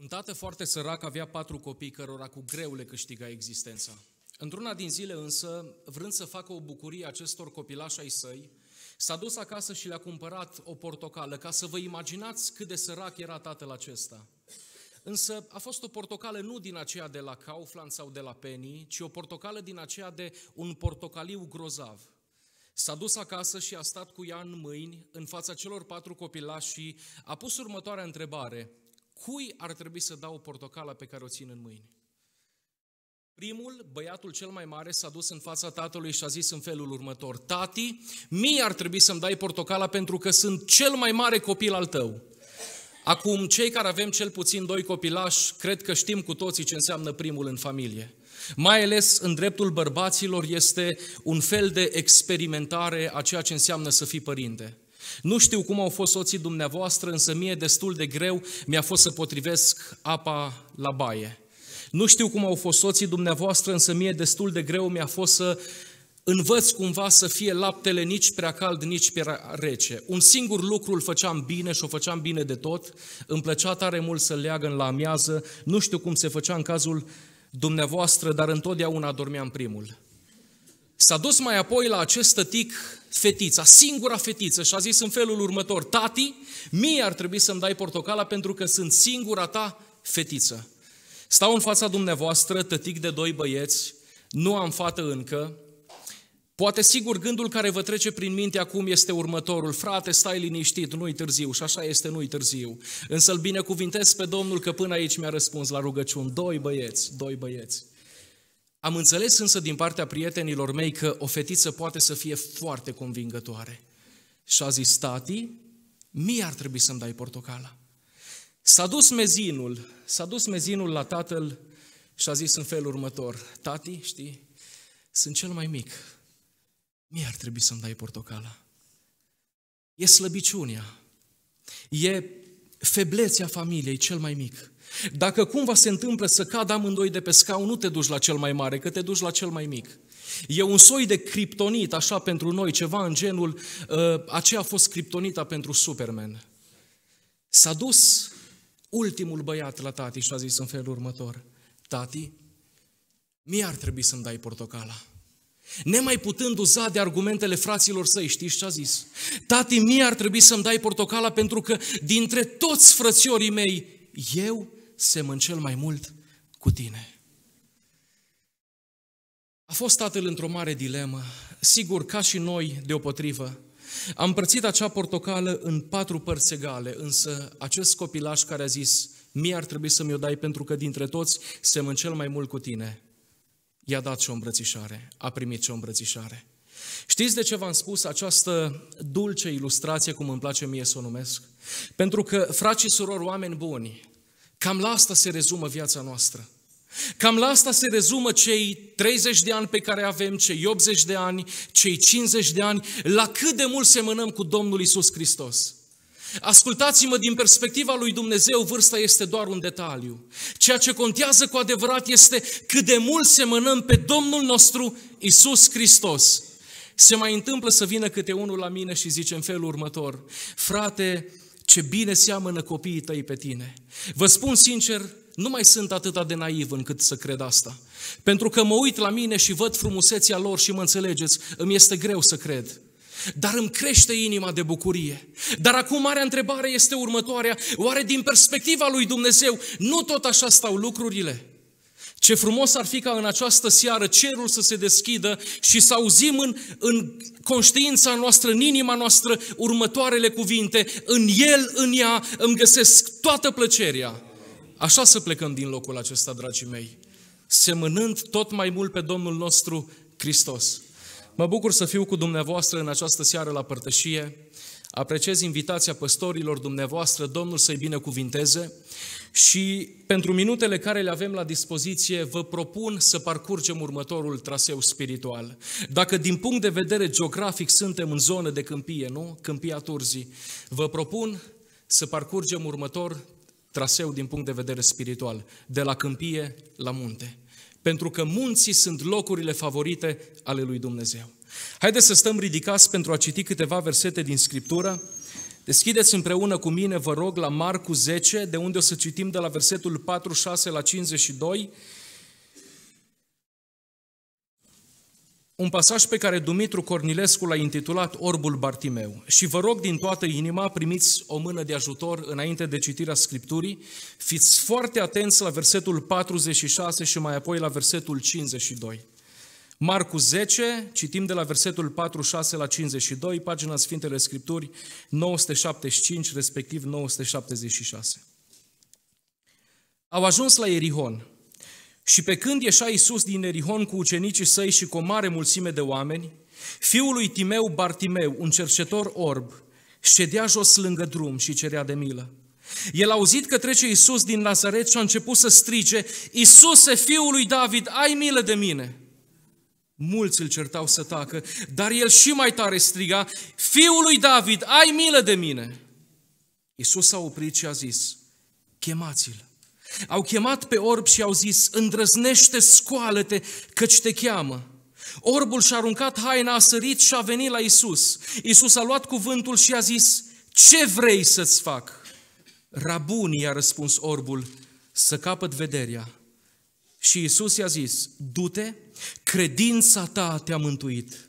Un tată foarte sărac avea patru copii cărora cu greu le câștiga existența. Într-una din zile însă, vrând să facă o bucurie acestor copilași ai săi, s-a dus acasă și le-a cumpărat o portocală, ca să vă imaginați cât de sărac era tatăl acesta. Însă a fost o portocală nu din aceea de la Kaufland sau de la Penny, ci o portocală din aceea de un portocaliu grozav. S-a dus acasă și a stat cu ea în mâini, în fața celor patru copilași și a pus următoarea întrebare – Cui ar trebui să dau portocala pe care o țin în mâini? Primul, băiatul cel mai mare, s-a dus în fața tatălui și a zis în felul următor, Tati, mie ar trebui să-mi dai portocala pentru că sunt cel mai mare copil al tău. Acum, cei care avem cel puțin doi copilași, cred că știm cu toții ce înseamnă primul în familie. Mai ales în dreptul bărbaților este un fel de experimentare a ceea ce înseamnă să fii părinte. Nu știu cum au fost soții dumneavoastră, însă mie destul de greu mi-a fost să potrivesc apa la baie. Nu știu cum au fost soții dumneavoastră, însă mie destul de greu mi-a fost să învăț cumva să fie laptele nici prea cald, nici prea rece. Un singur lucru îl făceam bine și o făceam bine de tot. Îmi plăcea tare mult să leagă în la amiază. Nu știu cum se făcea în cazul dumneavoastră, dar întotdeauna dormeam primul. S-a dus mai apoi la acest tătic fetița, singura fetiță și a zis în felul următor, tati, mie ar trebui să-mi dai portocala pentru că sunt singura ta fetiță. Stau în fața dumneavoastră, tătic de doi băieți, nu am fată încă, Poate sigur gândul care vă trece prin minte acum este următorul. Frate, stai liniștit, nu-i târziu și așa este, nu-i târziu. Însă îl binecuvintesc pe Domnul că până aici mi-a răspuns la rugăciun. Doi băieți, doi băieți. Am înțeles însă din partea prietenilor mei că o fetiță poate să fie foarte convingătoare. Și a zis, tati, mie ar trebui să-mi dai portocala. S-a dus mezinul, s-a dus mezinul la tatăl și a zis în felul următor, tati, știi, sunt cel mai mic, mie ar trebui să-mi dai portocala. E slăbiciunea, e feblețea familiei cel mai mic. Dacă cumva se întâmplă să cadă amândoi de pe scaun, nu te duci la cel mai mare, că te duci la cel mai mic. E un soi de criptonit, așa pentru noi, ceva în genul, uh, aceea a fost criptonita pentru Superman. S-a dus ultimul băiat la tati și a zis în felul următor, tati, mie ar trebui să-mi dai portocala. Nemai putând uza de argumentele fraților săi, știți ce a zis? Tati, mie ar trebui să-mi dai portocala pentru că dintre toți frățiorii mei, eu semăn cel mai mult cu tine. A fost tatăl într-o mare dilemă, sigur, ca și noi, deopotrivă. A împărțit acea portocală în patru părți egale, însă acest copilaș care a zis, mie ar trebui să mi-o dai pentru că dintre toți semăn cel mai mult cu tine, i-a dat și o îmbrățișare, a primit și o îmbrățișare. Știți de ce v-am spus această dulce ilustrație, cum îmi place mie să o numesc? Pentru că, frați și surori, oameni buni, Cam la asta se rezumă viața noastră. Cam la asta se rezumă cei 30 de ani pe care avem, cei 80 de ani, cei 50 de ani, la cât de mult semănăm cu Domnul Isus Hristos. Ascultați-mă, din perspectiva lui Dumnezeu, vârsta este doar un detaliu. Ceea ce contează cu adevărat este cât de mult semănăm pe Domnul nostru Isus Hristos. Se mai întâmplă să vină câte unul la mine și zice în felul următor, frate, ce bine seamănă copiii tăi pe tine. Vă spun sincer, nu mai sunt atât de naiv încât să cred asta. Pentru că mă uit la mine și văd frumusețea lor și mă înțelegeți, îmi este greu să cred. Dar îmi crește inima de bucurie. Dar acum marea întrebare este următoarea, oare din perspectiva lui Dumnezeu nu tot așa stau lucrurile? Ce frumos ar fi ca în această seară cerul să se deschidă și să auzim în, în conștiința noastră, în inima noastră, următoarele cuvinte. În el, în ea, îmi găsesc toată plăcerea. Așa să plecăm din locul acesta, dragii mei, semănând tot mai mult pe Domnul nostru Hristos. Mă bucur să fiu cu dumneavoastră în această seară la părtășie. Apreciez invitația păstorilor dumneavoastră, Domnul să-i binecuvinteze și pentru minutele care le avem la dispoziție vă propun să parcurgem următorul traseu spiritual. Dacă din punct de vedere geografic suntem în zonă de câmpie, nu? Câmpia Turzii, vă propun să parcurgem următor traseu din punct de vedere spiritual, de la câmpie la munte. Pentru că munții sunt locurile favorite ale lui Dumnezeu. Haideți să stăm ridicați pentru a citi câteva versete din Scriptură. Deschideți împreună cu mine, vă rog, la Marcu 10, de unde o să citim de la versetul 46 la 52, un pasaj pe care Dumitru Cornilescu l-a intitulat Orbul Bartimeu. Și vă rog din toată inima, primiți o mână de ajutor înainte de citirea Scripturii, fiți foarte atenți la versetul 46 și mai apoi la versetul 52. Marcu 10, citim de la versetul 46 la 52, pagina Sfintele Scripturi 975, respectiv 976. Au ajuns la Erihon și pe când ieșea Iisus din Erihon cu ucenicii săi și cu o mare mulțime de oameni, fiul lui Timeu Bartimeu, un cercetor orb, ședea jos lângă drum și cerea de milă. El a auzit că trece Iisus din Nazaret și a început să strige, Iisuse, fiul lui David, ai milă de mine!' Mulți îl certau să tacă, dar el și mai tare striga, Fiul lui David, ai milă de mine! Iisus s-a oprit și a zis, chemați-l. Au chemat pe orb și au zis, îndrăznește, scoală-te, căci te cheamă. Orbul și-a aruncat haina, a sărit și a venit la Isus. Isus a luat cuvântul și a zis, ce vrei să-ți fac? Rabuni, i-a răspuns orbul, să capăt vederea. Și Isus i-a zis, du-te Credința ta te-a mântuit.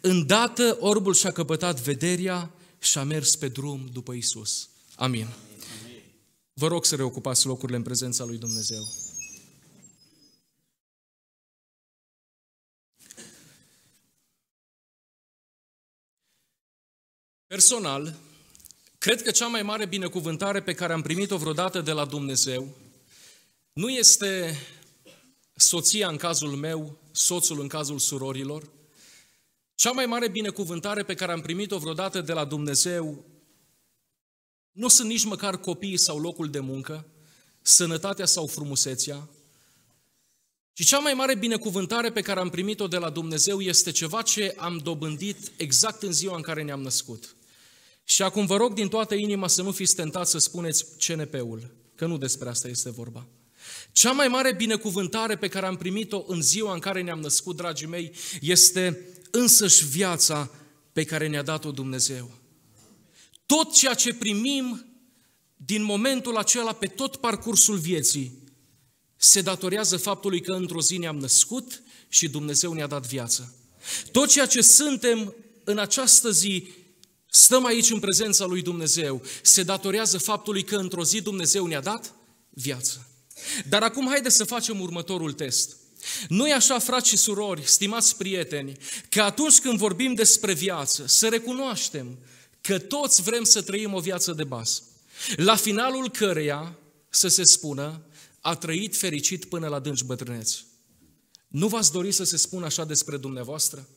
Îndată orbul și-a căpătat vederea și a mers pe drum după Isus. Amin. Vă rog să reocupați locurile în prezența lui Dumnezeu. Personal, cred că cea mai mare binecuvântare pe care am primit-o vreodată de la Dumnezeu nu este soția în cazul meu, soțul în cazul surorilor. Cea mai mare binecuvântare pe care am primit-o vreodată de la Dumnezeu nu sunt nici măcar copiii sau locul de muncă, sănătatea sau frumusețea, și cea mai mare binecuvântare pe care am primit-o de la Dumnezeu este ceva ce am dobândit exact în ziua în care ne-am născut. Și acum vă rog din toată inima să nu fiți tentați să spuneți CNP-ul, că nu despre asta este vorba. Cea mai mare binecuvântare pe care am primit-o în ziua în care ne-am născut, dragii mei, este însăși viața pe care ne-a dat-o Dumnezeu. Tot ceea ce primim din momentul acela pe tot parcursul vieții se datorează faptului că într-o zi ne-am născut și Dumnezeu ne-a dat viață. Tot ceea ce suntem în această zi, stăm aici în prezența lui Dumnezeu, se datorează faptului că într-o zi Dumnezeu ne-a dat viață. Dar acum haideți să facem următorul test. Nu e așa, frați și surori, stimați prieteni, că atunci când vorbim despre viață, să recunoaștem că toți vrem să trăim o viață de bază, la finalul căreia să se spună a trăit fericit până la dânci bătrâneți. Nu v-ați dori să se spună așa despre dumneavoastră?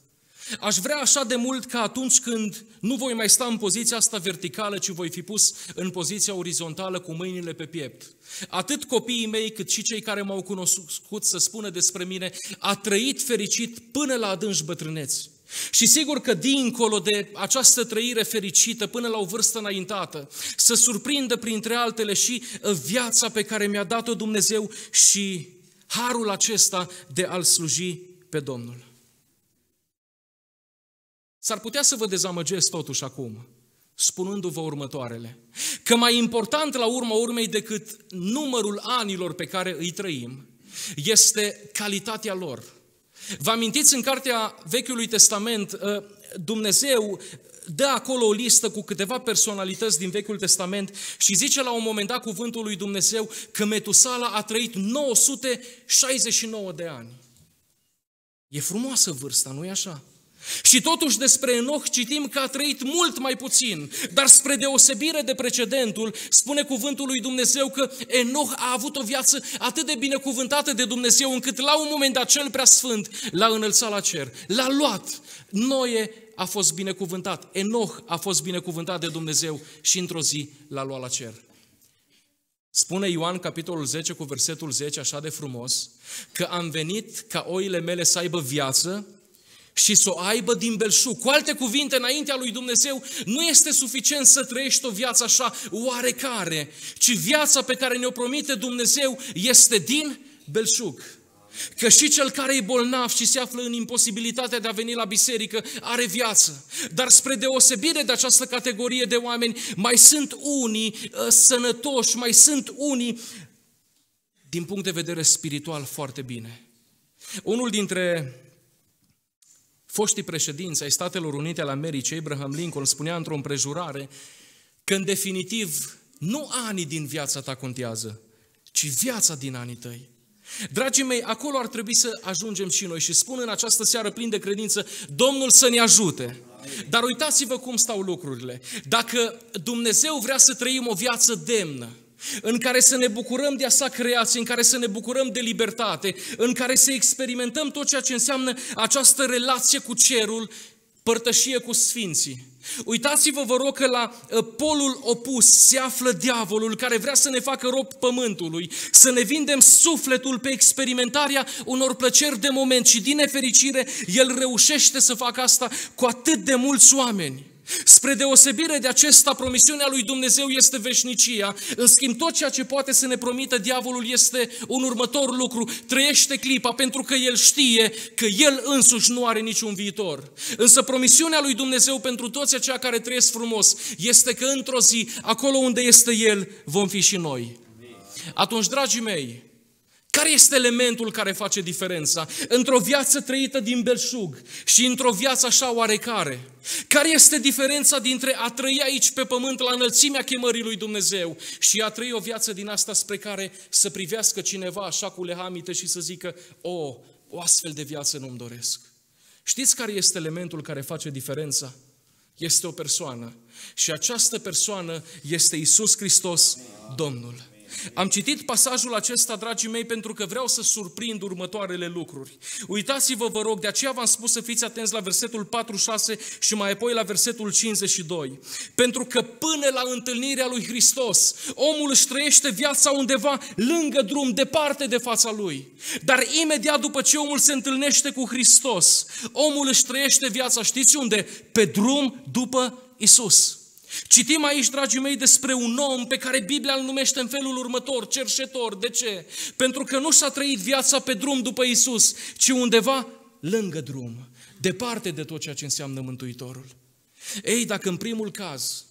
Aș vrea așa de mult ca atunci când nu voi mai sta în poziția asta verticală, ci voi fi pus în poziția orizontală cu mâinile pe piept. Atât copiii mei, cât și cei care m-au cunoscut să spună despre mine, a trăit fericit până la adânci bătrâneți. Și sigur că dincolo de această trăire fericită până la o vârstă înaintată, să surprindă printre altele și uh, viața pe care mi-a dat-o Dumnezeu și harul acesta de a-L sluji pe Domnul. S-ar putea să vă dezamăgesc totuși acum, spunându-vă următoarele. Că mai important la urma urmei decât numărul anilor pe care îi trăim, este calitatea lor. Vă amintiți în cartea Vechiului Testament, ă, Dumnezeu dă acolo o listă cu câteva personalități din Vechiul Testament și zice la un moment dat cuvântul lui Dumnezeu că Metusala a trăit 969 de ani. E frumoasă vârsta, nu-i așa? Și totuși despre Enoch citim că a trăit mult mai puțin, dar spre deosebire de precedentul, spune cuvântul lui Dumnezeu că Enoch a avut o viață atât de binecuvântată de Dumnezeu, încât la un moment dat cel prea sfânt l-a înălțat la cer, l-a luat. Noe a fost binecuvântat, Enoch a fost binecuvântat de Dumnezeu și într-o zi l-a luat la cer. Spune Ioan, capitolul 10, cu versetul 10, așa de frumos, că am venit ca oile mele să aibă viață și să o aibă din belșug. Cu alte cuvinte, înaintea lui Dumnezeu nu este suficient să trăiești o viață așa oarecare, ci viața pe care ne-o promite Dumnezeu este din belșug. Că și cel care e bolnav și se află în imposibilitatea de a veni la biserică are viață. Dar spre deosebire de această categorie de oameni, mai sunt unii ă, sănătoși, mai sunt unii din punct de vedere spiritual foarte bine. Unul dintre foștii președinți ai Statelor Unite ale Americii, Abraham Lincoln, spunea într-o împrejurare că, în definitiv, nu anii din viața ta contează, ci viața din anii tăi. Dragii mei, acolo ar trebui să ajungem și noi și spun în această seară plin de credință, Domnul să ne ajute. Dar uitați-vă cum stau lucrurile. Dacă Dumnezeu vrea să trăim o viață demnă, în care să ne bucurăm de a sa creație, în care să ne bucurăm de libertate, în care să experimentăm tot ceea ce înseamnă această relație cu cerul, părtășie cu sfinții. Uitați-vă, vă rog, că la ă, polul opus se află diavolul care vrea să ne facă rob pământului, să ne vindem sufletul pe experimentarea unor plăceri de moment și din nefericire el reușește să facă asta cu atât de mulți oameni. Spre deosebire de acesta, promisiunea lui Dumnezeu este veșnicia. În schimb, tot ceea ce poate să ne promită diavolul este un următor lucru. Trăiește clipa pentru că el știe că el însuși nu are niciun viitor. Însă promisiunea lui Dumnezeu pentru toți aceia care trăiesc frumos este că într-o zi, acolo unde este el, vom fi și noi. Atunci, dragii mei, care este elementul care face diferența într-o viață trăită din belșug și într-o viață așa oarecare? Care este diferența dintre a trăi aici pe pământ la înălțimea chemării lui Dumnezeu și a trăi o viață din asta spre care să privească cineva așa cu lehamite și să zică, o, oh, o astfel de viață nu-mi doresc. Știți care este elementul care face diferența? Este o persoană. Și această persoană este Isus Hristos, Domnul. Am citit pasajul acesta, dragii mei, pentru că vreau să surprind următoarele lucruri. Uitați-vă, vă rog, de aceea v-am spus să fiți atenți la versetul 46 și mai apoi la versetul 52. Pentru că până la întâlnirea lui Hristos, omul își trăiește viața undeva lângă drum, departe de fața lui. Dar imediat după ce omul se întâlnește cu Hristos, omul își trăiește viața, știți unde? Pe drum după Isus. Citim aici, dragii mei, despre un om pe care Biblia îl numește în felul următor, cerșetor. De ce? Pentru că nu s a trăit viața pe drum după Isus, ci undeva lângă drum, departe de tot ceea ce înseamnă Mântuitorul. Ei, dacă în primul caz,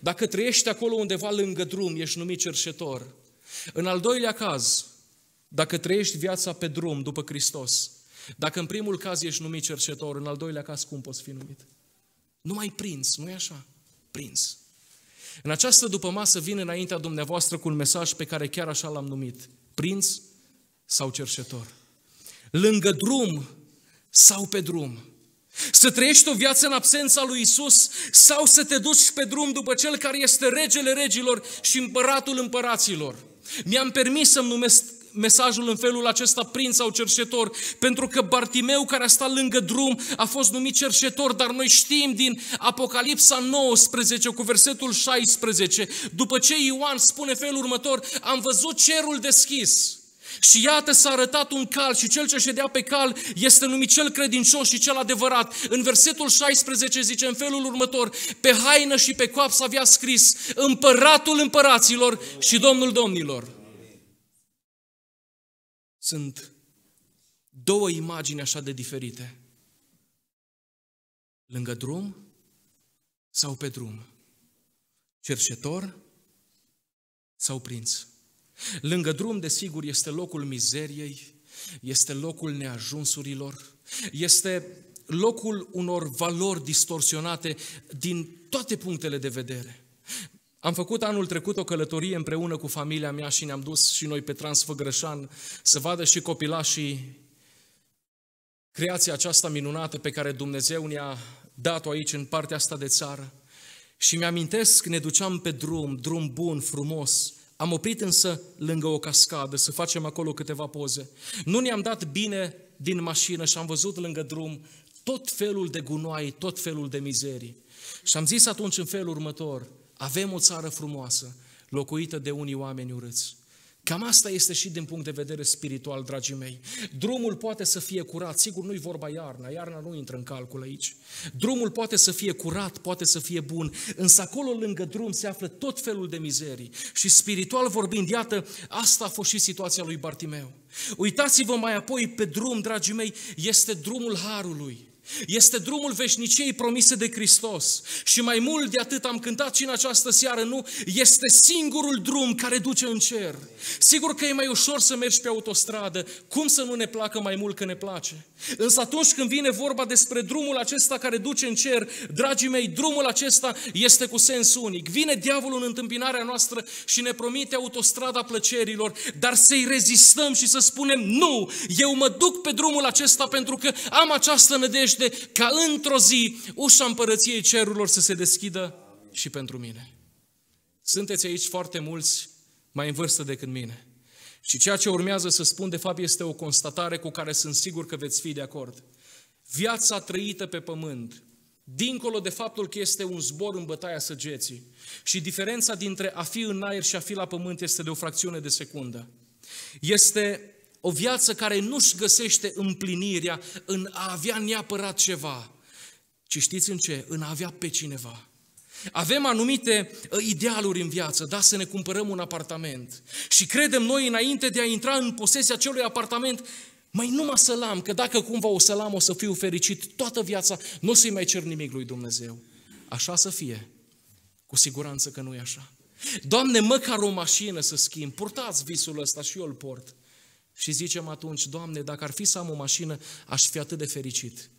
dacă trăiești acolo undeva lângă drum, ești numit cerșetor. În al doilea caz, dacă trăiești viața pe drum după Hristos, dacă în primul caz ești numit cerșetor, în al doilea caz cum poți fi numit? Nu mai prins, nu-i așa? prins. În această dupămasă vin înaintea dumneavoastră cu un mesaj pe care chiar așa l-am numit, prins sau cerșetor. Lângă drum sau pe drum. Să trăiești o viață în absența lui Isus sau să te duci pe drum după Cel care este regele regilor și împăratul împăraților. Mi-am permis să-mi numesc mesajul în felul acesta prinț sau cerșetor, pentru că Bartimeu care a stat lângă drum a fost numit cerșetor, dar noi știm din Apocalipsa 19 cu versetul 16, după ce Ioan spune felul următor, am văzut cerul deschis. Și iată s-a arătat un cal și cel ce ședea pe cal este numit cel credincios și cel adevărat. În versetul 16 zice în felul următor, pe haină și pe coapsă avea scris împăratul împăraților și domnul domnilor sunt două imagini așa de diferite. Lângă drum sau pe drum? Cerșetor sau prinț? Lângă drum, desigur, este locul mizeriei, este locul neajunsurilor, este locul unor valori distorsionate din toate punctele de vedere. Am făcut anul trecut o călătorie împreună cu familia mea și ne-am dus și noi pe Transfăgrășan să vadă și copilașii creația aceasta minunată pe care Dumnezeu ne-a dat-o aici în partea asta de țară. Și mi-amintesc, ne duceam pe drum, drum bun, frumos. Am oprit însă lângă o cascadă să facem acolo câteva poze. Nu ne-am dat bine din mașină și am văzut lângă drum tot felul de gunoaie, tot felul de mizerii. Și am zis atunci în felul următor, avem o țară frumoasă, locuită de unii oameni urâți. Cam asta este și din punct de vedere spiritual, dragii mei. Drumul poate să fie curat, sigur nu-i vorba iarna, iarna nu intră în calcul aici. Drumul poate să fie curat, poate să fie bun, însă acolo lângă drum se află tot felul de mizerii. Și spiritual vorbind, iată, asta a fost și situația lui Bartimeu. Uitați-vă mai apoi pe drum, dragii mei, este drumul Harului. Este drumul veșniciei promise de Hristos. Și mai mult de atât am cântat și în această seară, nu? Este singurul drum care duce în cer. Sigur că e mai ușor să mergi pe autostradă. Cum să nu ne placă mai mult că ne place? Însă atunci când vine vorba despre drumul acesta care duce în cer, dragii mei, drumul acesta este cu sens unic. Vine diavolul în întâmpinarea noastră și ne promite autostrada plăcerilor, dar să-i rezistăm și să spunem, nu, eu mă duc pe drumul acesta pentru că am această nădejde ca într-o zi ușa împărăției cerurilor să se deschidă și pentru mine. Sunteți aici foarte mulți mai în vârstă decât mine. Și ceea ce urmează să spun, de fapt, este o constatare cu care sunt sigur că veți fi de acord. Viața trăită pe pământ, dincolo de faptul că este un zbor în bătaia săgeții și diferența dintre a fi în aer și a fi la pământ este de o fracțiune de secundă. Este o viață care nu-și găsește împlinirea în a avea neapărat ceva, ci știți în ce? În a avea pe cineva. Avem anumite uh, idealuri în viață, da, să ne cumpărăm un apartament. Și credem noi înainte de a intra în posesia acelui apartament, mai numai să-l am, că dacă cumva o să-l am, o să fiu fericit toată viața, nu o să-i mai cer nimic lui Dumnezeu. Așa să fie. Cu siguranță că nu e așa. Doamne, măcar o mașină să schimb, purtați visul ăsta și eu îl port. Și zicem atunci, Doamne, dacă ar fi să am o mașină, aș fi atât de fericit.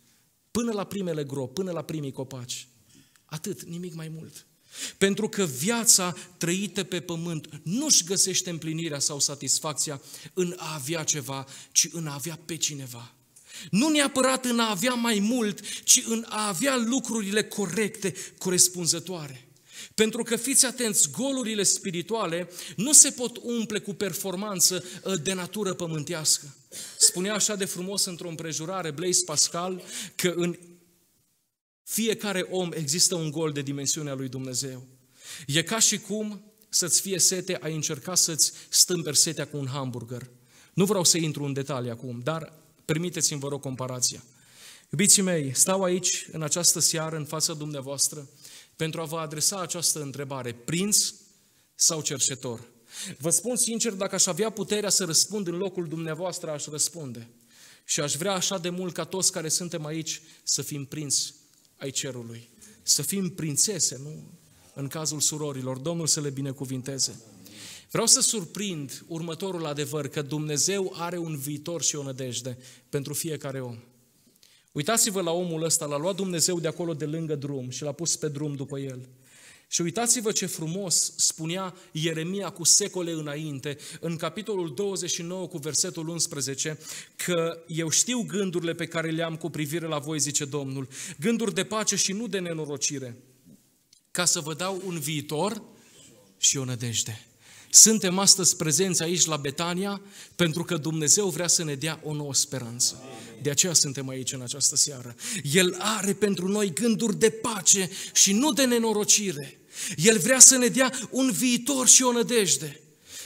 Până la primele gro, până la primii copaci. Atât, nimic mai mult. Pentru că viața trăită pe pământ nu-și găsește împlinirea sau satisfacția în a avea ceva, ci în a avea pe cineva. Nu neapărat în a avea mai mult, ci în a avea lucrurile corecte, corespunzătoare. Pentru că fiți atenți, golurile spirituale nu se pot umple cu performanță uh, de natură pământească. Spunea așa de frumos într-o împrejurare Blaise Pascal că în fiecare om există un gol de dimensiunea lui Dumnezeu. E ca și cum să-ți fie sete, ai încerca să-ți stâmperi setea cu un hamburger. Nu vreau să intru în detalii acum, dar permiteți-mi, vă rog, comparația. Iubiții mei, stau aici în această seară în fața dumneavoastră pentru a vă adresa această întrebare, prinț sau cercetor? Vă spun sincer, dacă aș avea puterea să răspund în locul dumneavoastră, aș răspunde. Și aș vrea așa de mult ca toți care suntem aici să fim prinți ai cerului. Să fim prințese, nu? În cazul surorilor. Domnul să le binecuvinteze. Vreau să surprind următorul adevăr, că Dumnezeu are un viitor și o nădejde pentru fiecare om. Uitați-vă la omul ăsta, l-a luat Dumnezeu de acolo de lângă drum și l-a pus pe drum după el. Și uitați-vă ce frumos spunea Ieremia cu secole înainte, în capitolul 29 cu versetul 11, că eu știu gândurile pe care le am cu privire la voi, zice Domnul, gânduri de pace și nu de nenorocire, ca să vă dau un viitor și o nădejde. Suntem astăzi prezenți aici la Betania pentru că Dumnezeu vrea să ne dea o nouă speranță. De aceea suntem aici în această seară. El are pentru noi gânduri de pace și nu de nenorocire. El vrea să ne dea un viitor și o nădejde.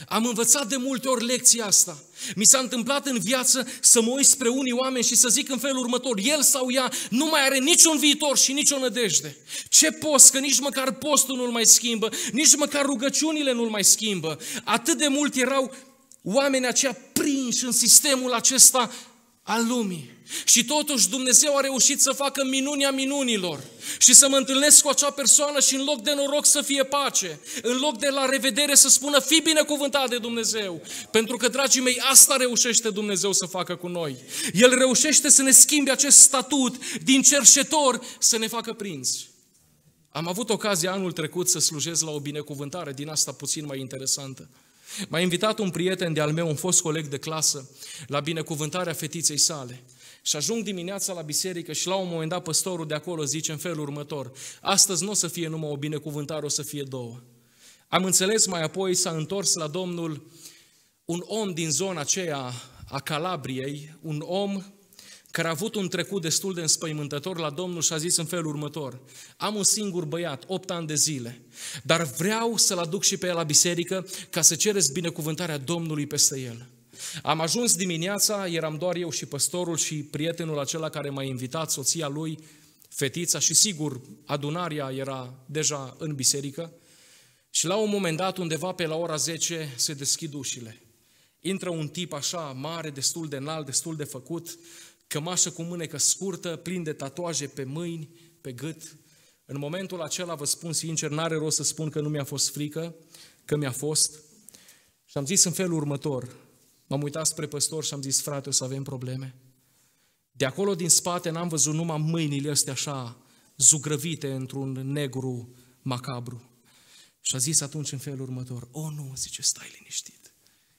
Am învățat de multe ori lecția asta. Mi s-a întâmplat în viață să mă uit spre unii oameni și să zic în felul următor, el sau ea nu mai are niciun viitor și nicio nădejde. Ce post, că nici măcar postul nu-l mai schimbă, nici măcar rugăciunile nu-l mai schimbă. Atât de mult erau oamenii aceia prinși în sistemul acesta al lumii. Și totuși Dumnezeu a reușit să facă minunia minunilor și să mă întâlnesc cu acea persoană și în loc de noroc să fie pace, în loc de la revedere să spună fi binecuvântat de Dumnezeu. Pentru că, dragii mei, asta reușește Dumnezeu să facă cu noi. El reușește să ne schimbe acest statut din cerșetor să ne facă prinți. Am avut ocazia anul trecut să slujez la o binecuvântare din asta puțin mai interesantă. M-a invitat un prieten de-al meu, un fost coleg de clasă, la binecuvântarea fetiței sale. Și ajung dimineața la biserică și la un moment dat păstorul de acolo zice în felul următor, astăzi nu o să fie numai o binecuvântare, o să fie două. Am înțeles mai apoi, s-a întors la Domnul un om din zona aceea a Calabriei, un om care a avut un trecut destul de înspăimântător la Domnul și a zis în felul următor, am un singur băiat, 8 ani de zile, dar vreau să-l aduc și pe el la biserică ca să cereți binecuvântarea Domnului peste el. Am ajuns dimineața, eram doar eu și păstorul și prietenul acela care m-a invitat, soția lui, fetița și sigur adunarea era deja în biserică și la un moment dat, undeva pe la ora 10, se deschid ușile. Intră un tip așa mare, destul de înalt, destul de făcut, cămașă cu mânecă scurtă, plin de tatuaje pe mâini, pe gât. În momentul acela, vă spun sincer, n-are rost să spun că nu mi-a fost frică, că mi-a fost. Și am zis în felul următor, m-am uitat spre păstor și am zis, frate, o să avem probleme. De acolo din spate n-am văzut numai mâinile astea așa, zugrăvite într-un negru macabru. Și a zis atunci în felul următor, o, nu, zice, stai liniștit.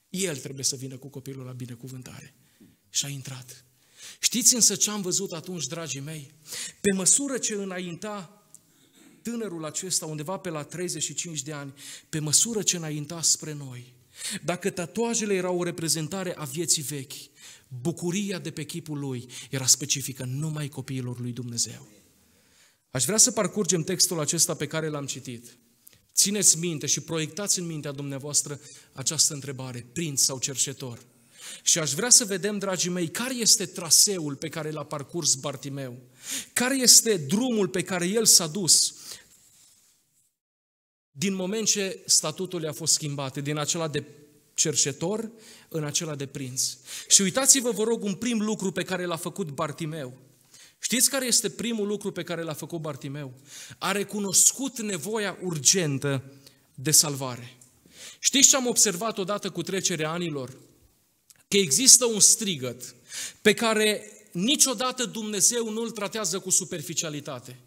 El trebuie să vină cu copilul la binecuvântare. Și a intrat. Știți însă ce am văzut atunci, dragii mei? Pe măsură ce înainta tânărul acesta, undeva pe la 35 de ani, pe măsură ce înainta spre noi, dacă tatuajele erau o reprezentare a vieții vechi, bucuria de pe chipul lui era specifică numai copiilor lui Dumnezeu. Aș vrea să parcurgem textul acesta pe care l-am citit. Țineți minte și proiectați în mintea dumneavoastră această întrebare, prinț sau cercetor. Și aș vrea să vedem, dragii mei, care este traseul pe care l-a parcurs Bartimeu? Care este drumul pe care el s-a dus? Din moment ce statutul i-a fost schimbat, din acela de cercetor în acela de prinț. Și uitați-vă, vă rog, un prim lucru pe care l-a făcut Bartimeu. Știți care este primul lucru pe care l-a făcut Bartimeu? A recunoscut nevoia urgentă de salvare. Știți ce am observat odată cu trecerea anilor? că există un strigăt pe care niciodată Dumnezeu nu-l tratează cu superficialitate.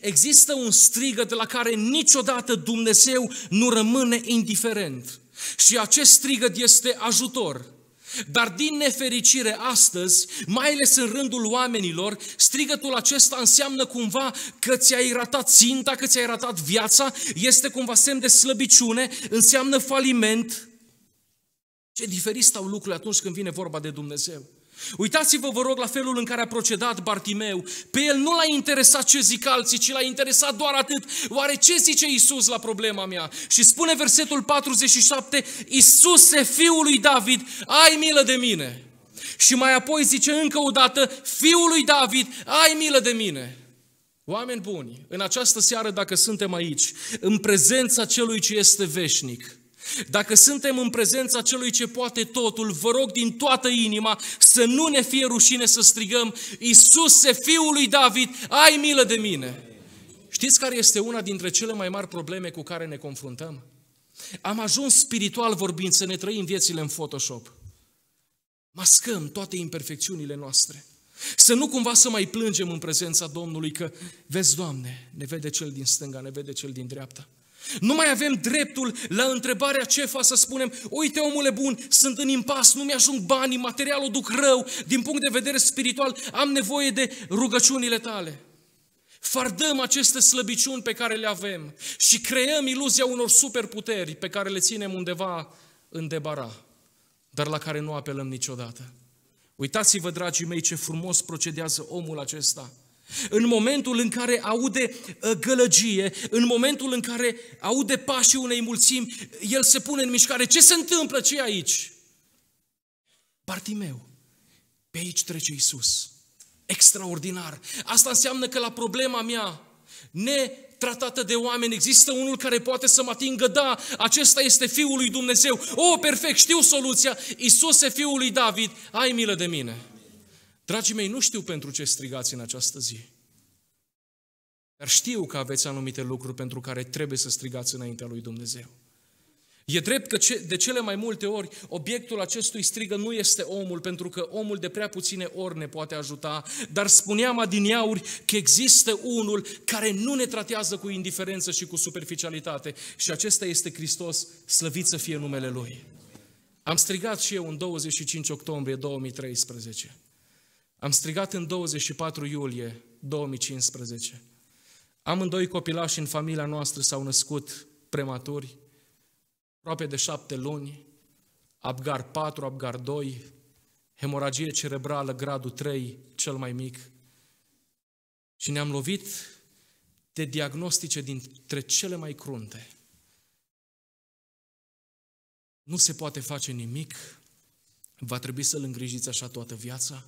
Există un strigăt la care niciodată Dumnezeu nu rămâne indiferent. Și acest strigăt este ajutor. Dar din nefericire astăzi, mai ales în rândul oamenilor, strigătul acesta înseamnă cumva că ți-ai ratat ținta, că ți-ai ratat viața, este cumva semn de slăbiciune, înseamnă faliment, ce diferit stau lucrurile atunci când vine vorba de Dumnezeu. Uitați-vă, vă rog, la felul în care a procedat Bartimeu. Pe el nu l-a interesat ce zic alții, ci l-a interesat doar atât. Oare ce zice Isus la problema mea? Și spune versetul 47, Iisuse, Fiul lui David, ai milă de mine. Și mai apoi zice încă o dată, Fiul lui David, ai milă de mine. Oameni buni, în această seară, dacă suntem aici, în prezența celui ce este veșnic, dacă suntem în prezența celui ce poate totul, vă rog din toată inima să nu ne fie rușine să strigăm, Iisuse, Fiul lui David, ai milă de mine! Știți care este una dintre cele mai mari probleme cu care ne confruntăm? Am ajuns spiritual vorbind să ne trăim viețile în Photoshop. Mascăm toate imperfecțiunile noastre. Să nu cumva să mai plângem în prezența Domnului că, vezi, Doamne, ne vede cel din stânga, ne vede cel din dreapta. Nu mai avem dreptul la întrebarea fa să spunem, uite omule bun, sunt în impas, nu mi-ajung banii, materialul duc rău, din punct de vedere spiritual am nevoie de rugăciunile tale. Fardăm aceste slăbiciuni pe care le avem și creăm iluzia unor superputeri pe care le ținem undeva în debara, dar la care nu apelăm niciodată. Uitați-vă, dragii mei, ce frumos procedează omul acesta – în momentul în care aude uh, gălăgie, în momentul în care aude pașii unei mulțimi, el se pune în mișcare. Ce se întâmplă? ce aici? Bartimeu, pe aici trece Isus. Extraordinar. Asta înseamnă că la problema mea, ne tratată de oameni. Există unul care poate să mă atingă, da, acesta este Fiul lui Dumnezeu. O, oh, perfect, știu soluția. Isus e Fiul lui David, ai milă de mine. Dragii mei, nu știu pentru ce strigați în această zi. Dar știu că aveți anumite lucruri pentru care trebuie să strigați înaintea lui Dumnezeu. E drept că de cele mai multe ori obiectul acestui strigă nu este omul, pentru că omul de prea puține ori ne poate ajuta, dar spuneam adineauri că există unul care nu ne tratează cu indiferență și cu superficialitate și acesta este Hristos, slăvit să fie numele Lui. Am strigat și eu în 25 octombrie 2013. Am strigat în 24 iulie 2015. Amândoi copilași în familia noastră s-au născut prematuri, aproape de șapte luni, Abgar 4, Abgar 2, hemoragie cerebrală gradul 3, cel mai mic. Și ne-am lovit de diagnostice dintre cele mai crunte. Nu se poate face nimic, va trebui să-l îngrijiți așa toată viața.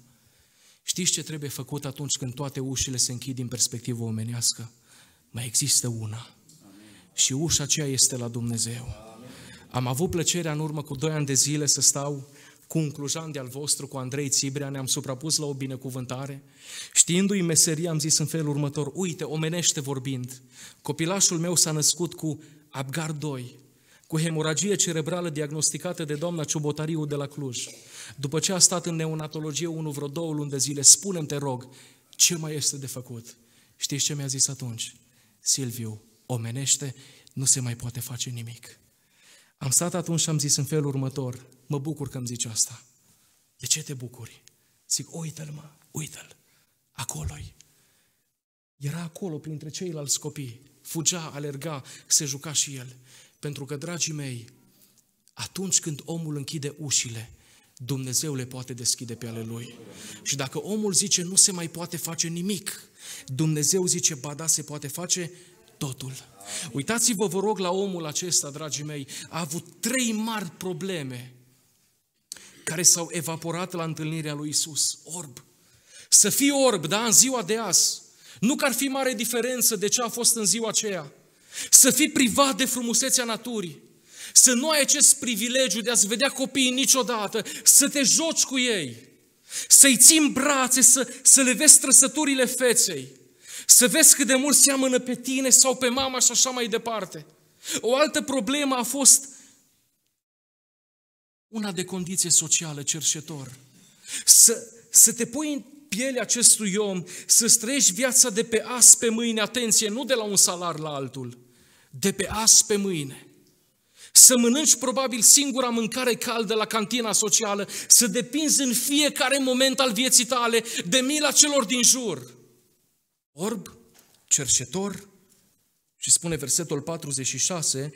Știți ce trebuie făcut atunci când toate ușile se închid din perspectivă omenească? Mai există una. Amin. Și ușa aceea este la Dumnezeu. Amin. Am avut plăcerea în urmă cu doi ani de zile să stau cu un clujan de-al vostru, cu Andrei Țibrea, ne-am suprapus la o binecuvântare. Știindu-i meseria, am zis în felul următor, uite, omenește vorbind, copilașul meu s-a născut cu Abgar 2, cu hemoragie cerebrală diagnosticată de doamna Ciobotariu de la Cluj. După ce a stat în neonatologie unul vreo două luni de zile, spunem te rog, ce mai este de făcut? Știți ce mi-a zis atunci? Silviu, omenește, nu se mai poate face nimic. Am stat atunci și am zis în felul următor, mă bucur că îmi zici asta. De ce te bucuri? Zic, uite-l mă, uite-l, acolo-i. Era acolo printre ceilalți copii, fugea, alerga, se juca și el. Pentru că, dragii mei, atunci când omul închide ușile, Dumnezeu le poate deschide pe ale lui. Și dacă omul zice nu se mai poate face nimic, Dumnezeu zice ba da, se poate face totul. Uitați-vă, vă rog, la omul acesta, dragii mei, a avut trei mari probleme care s-au evaporat la întâlnirea lui Isus. Orb. Să fii orb, da, în ziua de azi. Nu că ar fi mare diferență de ce a fost în ziua aceea. Să fii privat de frumusețea naturii. Să nu ai acest privilegiu de a-ți vedea copiii niciodată. Să te joci cu ei. Să-i ții în brațe, să, să le vezi trăsăturile feței. Să vezi cât de mult seamănă pe tine sau pe mama și așa mai departe. O altă problemă a fost una de condiție socială, cerșetor. Să, să te pui în pielea acestui om, să străiești viața de pe as pe mâine, atenție, nu de la un salar la altul de pe azi pe mâine. Să mănânci probabil singura mâncare caldă la cantina socială, să depinzi în fiecare moment al vieții tale de mila celor din jur. Orb, cercetor, și spune versetul 46,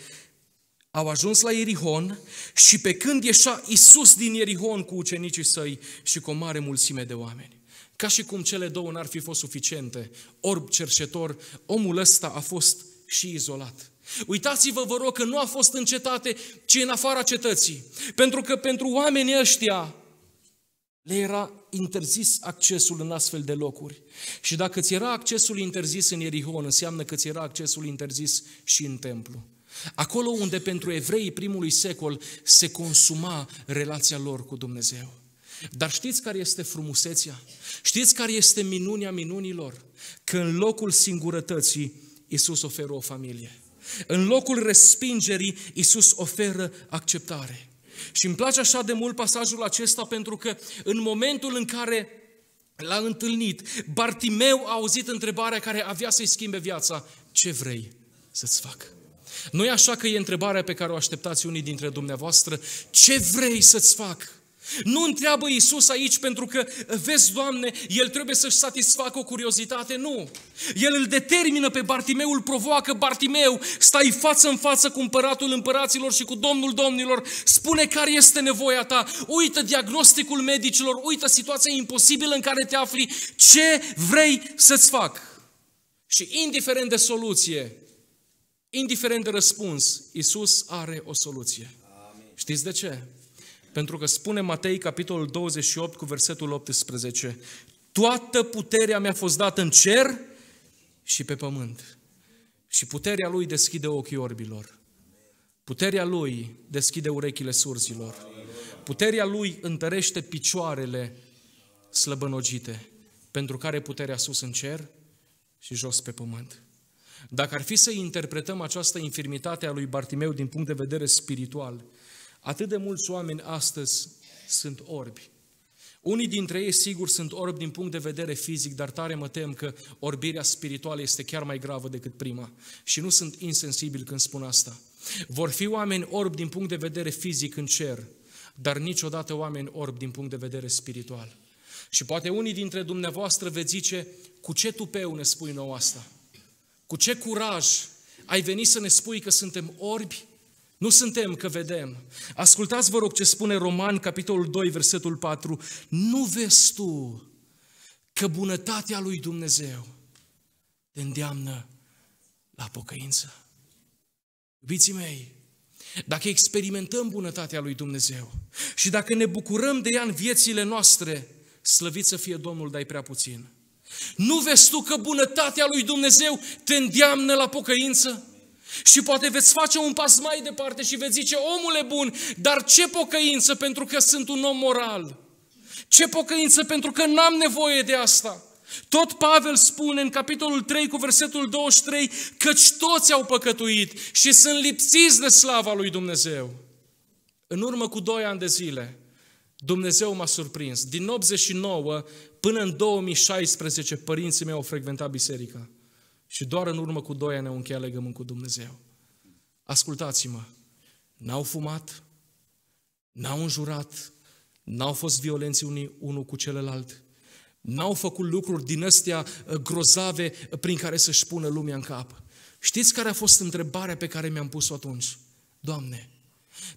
au ajuns la Ierihon și pe când ieșea Isus din Ierihon cu ucenicii săi și cu o mare mulțime de oameni. Ca și cum cele două n-ar fi fost suficiente, orb cercetor, omul ăsta a fost și izolat. Uitați-vă, vă rog, că nu a fost în cetate, ci în afara cetății. Pentru că pentru oamenii ăștia le era interzis accesul în astfel de locuri. Și dacă ți era accesul interzis în Ierihon, înseamnă că ți era accesul interzis și în templu. Acolo unde pentru evreii primului secol se consuma relația lor cu Dumnezeu. Dar știți care este frumusețea? Știți care este minunea minunilor? Că în locul singurătății Iisus oferă o familie. În locul respingerii, Isus oferă acceptare. Și îmi place așa de mult pasajul acesta pentru că în momentul în care l-a întâlnit, Bartimeu a auzit întrebarea care avea să-i schimbe viața. Ce vrei să-ți fac? nu așa că e întrebarea pe care o așteptați unii dintre dumneavoastră. Ce vrei să-ți fac? Nu întreabă Iisus aici pentru că, vezi, Doamne, El trebuie să-și satisfacă o curiozitate, nu. El îl determină pe Bartimeu, îl provoacă Bartimeu, stai față în față cu împăratul împăraților și cu Domnul domnilor, spune care este nevoia ta, uită diagnosticul medicilor, uită situația imposibilă în care te afli, ce vrei să-ți fac? Și indiferent de soluție, indiferent de răspuns, Iisus are o soluție. Amin. Știți de ce? Pentru că spune Matei, capitolul 28, cu versetul 18, Toată puterea mi-a fost dată în cer și pe pământ. Și puterea lui deschide ochii orbilor. Puterea lui deschide urechile surzilor. Puterea lui întărește picioarele slăbănogite, pentru care puterea sus în cer și jos pe pământ. Dacă ar fi să interpretăm această infirmitate a lui Bartimeu din punct de vedere spiritual, Atât de mulți oameni astăzi sunt orbi. Unii dintre ei, sigur, sunt orbi din punct de vedere fizic, dar tare mă tem că orbirea spirituală este chiar mai gravă decât prima. Și nu sunt insensibil când spun asta. Vor fi oameni orbi din punct de vedere fizic în cer, dar niciodată oameni orbi din punct de vedere spiritual. Și poate unii dintre dumneavoastră veți zice, cu ce tupeu ne spui nouă asta? Cu ce curaj ai venit să ne spui că suntem orbi nu suntem că vedem. Ascultați, vă rog, ce spune Roman, capitolul 2, versetul 4. Nu vezi tu că bunătatea lui Dumnezeu te îndeamnă la pocăință. Iubiții mei, dacă experimentăm bunătatea lui Dumnezeu și dacă ne bucurăm de ea în viețile noastre, slăvit să fie Domnul, dai prea puțin. Nu vezi tu că bunătatea lui Dumnezeu te îndeamnă la pocăință? Și poate veți face un pas mai departe și veți zice, omule bun, dar ce pocăință pentru că sunt un om moral? Ce pocăință pentru că n-am nevoie de asta? Tot Pavel spune în capitolul 3 cu versetul 23, căci toți au păcătuit și sunt lipsiți de slava lui Dumnezeu. În urmă cu 2 ani de zile, Dumnezeu m-a surprins. Din 89 până în 2016, părinții mei au frecventat biserica. Și doar în urmă cu doi ani au încheiat legământ cu Dumnezeu. Ascultați-mă, n-au fumat, n-au înjurat, n-au fost violenți unii unul cu celălalt, n-au făcut lucruri din astea uh, grozave uh, prin care să-și pună lumea în cap. Știți care a fost întrebarea pe care mi-am pus-o atunci? Doamne,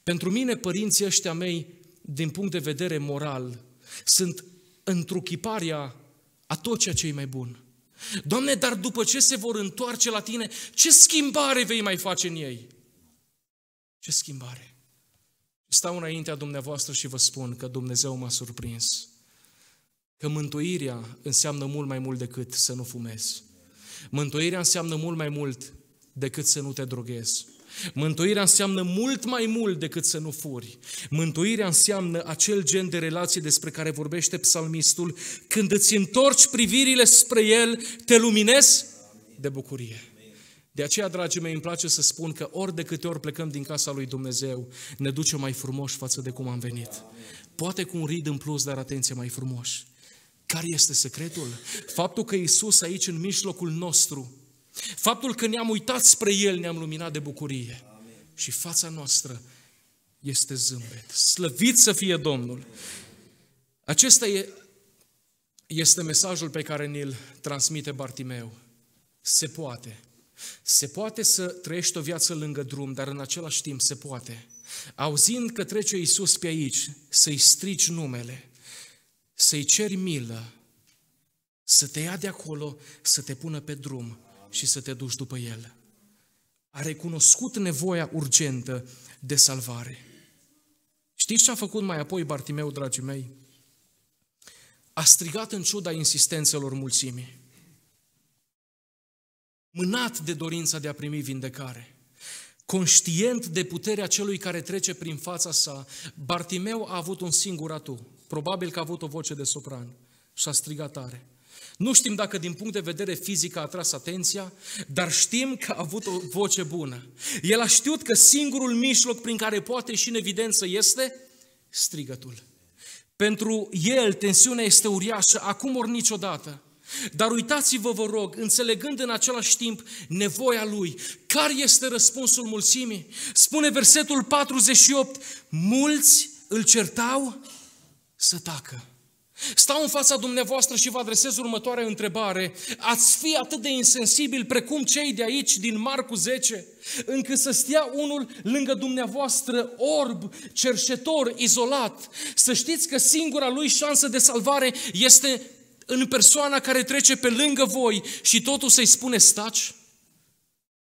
pentru mine părinții ăștia mei, din punct de vedere moral, sunt întruchiparea a tot ceea ce e mai bun. Doamne, dar după ce se vor întoarce la tine, ce schimbare vei mai face în ei? Ce schimbare? Stau înaintea dumneavoastră și vă spun că Dumnezeu m-a surprins. Că mântuirea înseamnă mult mai mult decât să nu fumezi. Mântuirea înseamnă mult mai mult decât să nu te droghezi. Mântuirea înseamnă mult mai mult decât să nu furi. Mântuirea înseamnă acel gen de relație despre care vorbește psalmistul. Când îți întorci privirile spre el, te luminezi de bucurie. De aceea, dragii mei, îmi place să spun că ori de câte ori plecăm din casa lui Dumnezeu, ne ducem mai frumoși față de cum am venit. Poate cu un rid în plus, dar atenție, mai frumoși. Care este secretul? Faptul că Isus aici, în mijlocul nostru, Faptul că ne-am uitat spre El ne-am luminat de bucurie. Amen. Și fața noastră este zâmbet. Slăvit să fie Domnul! Acesta e, este mesajul pe care ne-l transmite Bartimeu. Se poate. Se poate să trăiești o viață lângă drum, dar în același timp se poate. Auzind că trece Iisus pe aici, să-i strici numele, să-i ceri milă, să te ia de acolo, să te pună pe drum, și să te duci după El. A recunoscut nevoia urgentă de salvare. Știți ce a făcut mai apoi Bartimeu, dragii mei? A strigat în ciuda insistențelor mulțimii. Mânat de dorința de a primi vindecare, conștient de puterea celui care trece prin fața sa, Bartimeu a avut un singur atu. Probabil că a avut o voce de sopran și a strigat tare. Nu știm dacă din punct de vedere fizic a atras atenția, dar știm că a avut o voce bună. El a știut că singurul mijloc prin care poate și în evidență este strigătul. Pentru el tensiunea este uriașă, acum ori niciodată. Dar uitați-vă, vă rog, înțelegând în același timp nevoia lui, care este răspunsul mulțimii? Spune versetul 48, mulți îl certau să tacă. Stau în fața dumneavoastră și vă adresez următoarea întrebare. Ați fi atât de insensibil precum cei de aici din Marcu 10, încât să stea unul lângă dumneavoastră orb, cerșetor, izolat. Să știți că singura lui șansă de salvare este în persoana care trece pe lângă voi și totul să-i spune staci?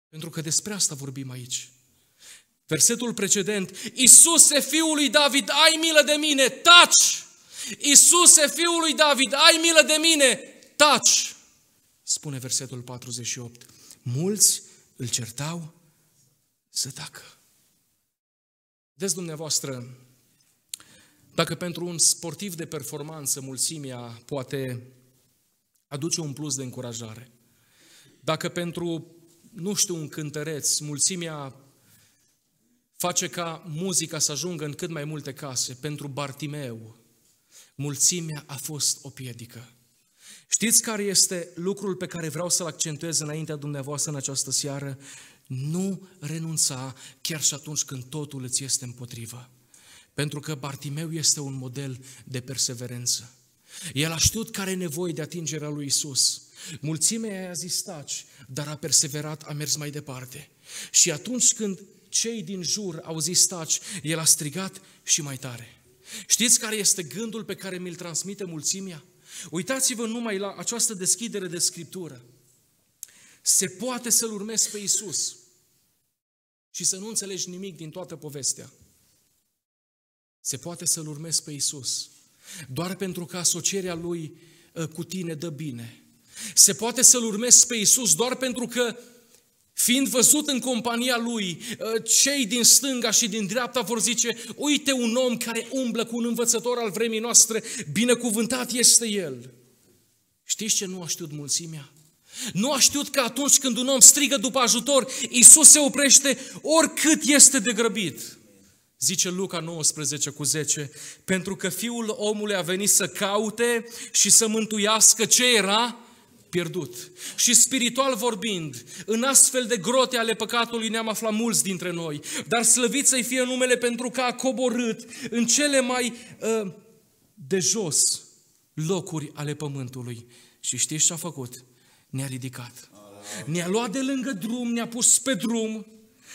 Pentru că despre asta vorbim aici. Versetul precedent, Iisuse, Fiul lui David, ai milă de mine, taci! Iisuse, fiul lui David, ai milă de mine, taci! Spune versetul 48. Mulți îl certau să tacă. Vedeți dumneavoastră, dacă pentru un sportiv de performanță mulțimea poate aduce un plus de încurajare, dacă pentru, nu știu, un cântăreț, mulțimea face ca muzica să ajungă în cât mai multe case, pentru Bartimeu, mulțimea a fost o piedică. Știți care este lucrul pe care vreau să-l accentuez înaintea dumneavoastră în această seară? Nu renunța chiar și atunci când totul îți este împotrivă. Pentru că Bartimeu este un model de perseverență. El a știut care nevoie de atingerea lui Isus. Mulțimea i-a zis taci, dar a perseverat, a mers mai departe. Și atunci când cei din jur au zis taci, el a strigat și mai tare. Știți care este gândul pe care mi-l transmite mulțimea? Uitați-vă numai la această deschidere de scriptură. Se poate să-L urmezi pe Isus și să nu înțelegi nimic din toată povestea. Se poate să-L urmezi pe Isus doar pentru că asocierea Lui uh, cu tine dă bine. Se poate să-L urmezi pe Isus doar pentru că Fiind văzut în compania lui, ă, cei din stânga și din dreapta vor zice, uite un om care umblă cu un învățător al vremii noastre, binecuvântat este el. Știți ce nu a știut mulțimea? Nu a știut că atunci când un om strigă după ajutor, Isus se oprește oricât este de grăbit. Zice Luca 19 cu 10, pentru că fiul omului a venit să caute și să mântuiască ce era pierdut. Și spiritual vorbind, în astfel de grote ale păcatului ne-am aflat mulți dintre noi, dar slăvit să-i fie numele pentru că a coborât în cele mai uh, de jos locuri ale pământului. Și știți ce a făcut? Ne-a ridicat. Ne-a luat de lângă drum, ne-a pus pe drum,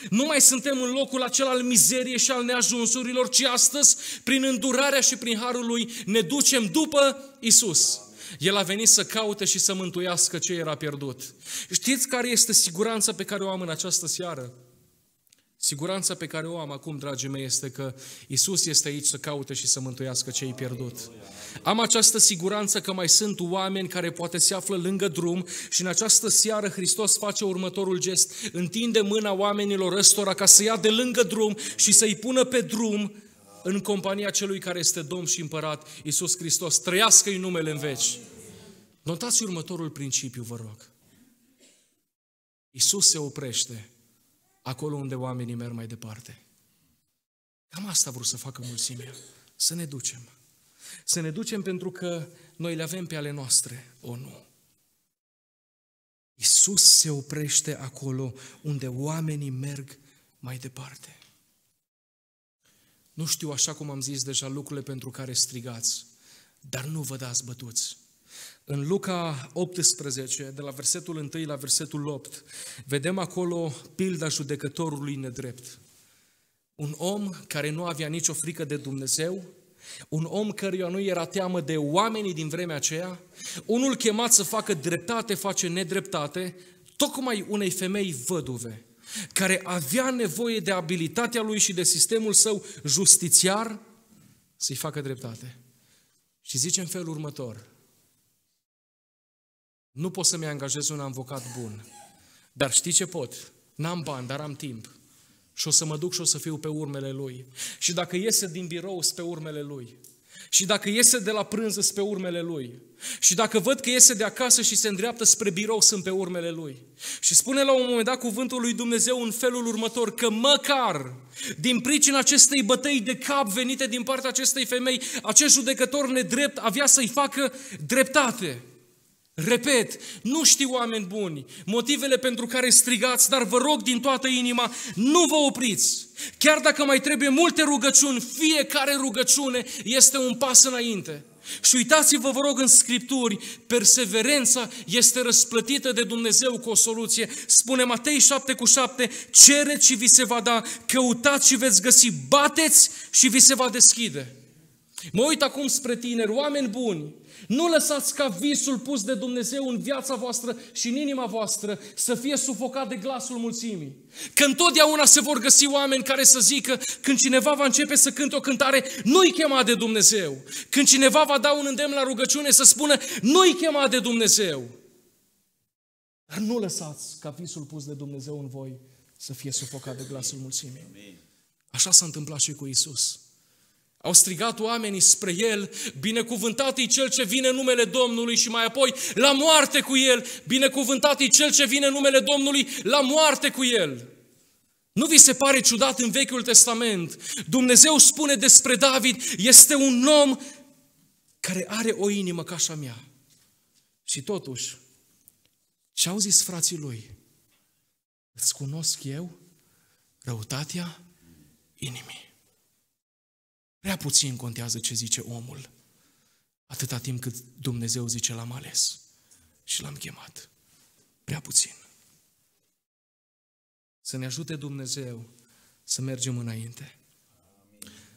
nu mai suntem în locul acela al mizeriei și al neajunsurilor, ci astăzi, prin îndurarea și prin harul lui, ne ducem după Isus. El a venit să caute și să mântuiască ce era pierdut. Știți care este siguranța pe care o am în această seară? Siguranța pe care o am acum, dragii mei, este că Isus este aici să caute și să mântuiască cei pierdut. Am această siguranță că mai sunt oameni care poate se află lângă drum și în această seară Hristos face următorul gest, întinde mâna oamenilor ăstora ca să ia de lângă drum și să-i pună pe drum în compania celui care este Domn și Împărat, Iisus Hristos. Trăiască-i numele în veci. Notați următorul principiu, vă rog. Iisus se oprește acolo unde oamenii merg mai departe. Cam asta vreau să facă mulțimea. Să ne ducem. Să ne ducem pentru că noi le avem pe ale noastre, o nu. Iisus se oprește acolo unde oamenii merg mai departe. Nu știu, așa cum am zis deja, lucrurile pentru care strigați, dar nu vă dați bătuți. În Luca 18, de la versetul 1 la versetul 8, vedem acolo pilda judecătorului nedrept. Un om care nu avea nicio frică de Dumnezeu, un om căruia nu era teamă de oamenii din vremea aceea, unul chemat să facă dreptate face nedreptate, tocmai unei femei văduve care avea nevoie de abilitatea lui și de sistemul său justițiar să-i facă dreptate. Și zice în felul următor, nu pot să-mi angajez un avocat bun, dar știi ce pot? N-am bani, dar am timp. Și o să mă duc și o să fiu pe urmele lui. Și dacă iese din birou, pe urmele lui și dacă iese de la prânză pe urmele lui. Și dacă văd că iese de acasă și se îndreaptă spre birou, sunt pe urmele lui. Și spune la un moment dat cuvântul lui Dumnezeu în felul următor, că măcar din pricina acestei bătăi de cap venite din partea acestei femei, acest judecător nedrept avea să-i facă dreptate. Repet, nu știu oameni buni motivele pentru care strigați, dar vă rog din toată inima, nu vă opriți. Chiar dacă mai trebuie multe rugăciuni, fiecare rugăciune este un pas înainte. Și uitați-vă, vă rog, în Scripturi, perseverența este răsplătită de Dumnezeu cu o soluție. Spune Matei 7 cu 7, cereți și vi se va da, căutați și veți găsi, bateți și vi se va deschide. Mă uit acum spre tineri, oameni buni, nu lăsați ca visul pus de Dumnezeu în viața voastră și în inima voastră să fie sufocat de glasul mulțimii. Că întotdeauna se vor găsi oameni care să zică când cineva va începe să cânte o cântare, nu-i chema de Dumnezeu. Când cineva va da un îndemn la rugăciune să spună, nu-i chema de Dumnezeu. Dar nu lăsați ca visul pus de Dumnezeu în voi să fie sufocat de glasul mulțimii. Așa s-a întâmplat și cu Isus. Au strigat oamenii spre el, binecuvântat e cel ce vine în numele Domnului și mai apoi la moarte cu el, binecuvântat e cel ce vine în numele Domnului, la moarte cu el. Nu vi se pare ciudat în Vechiul Testament? Dumnezeu spune despre David, este un om care are o inimă ca așa mea. Și totuși, ce au zis frații lui? Îți cunosc eu răutatea inimii. Prea puțin contează ce zice omul, atâta timp cât Dumnezeu zice l-am ales și l-am chemat. Prea puțin. Să ne ajute Dumnezeu să mergem înainte.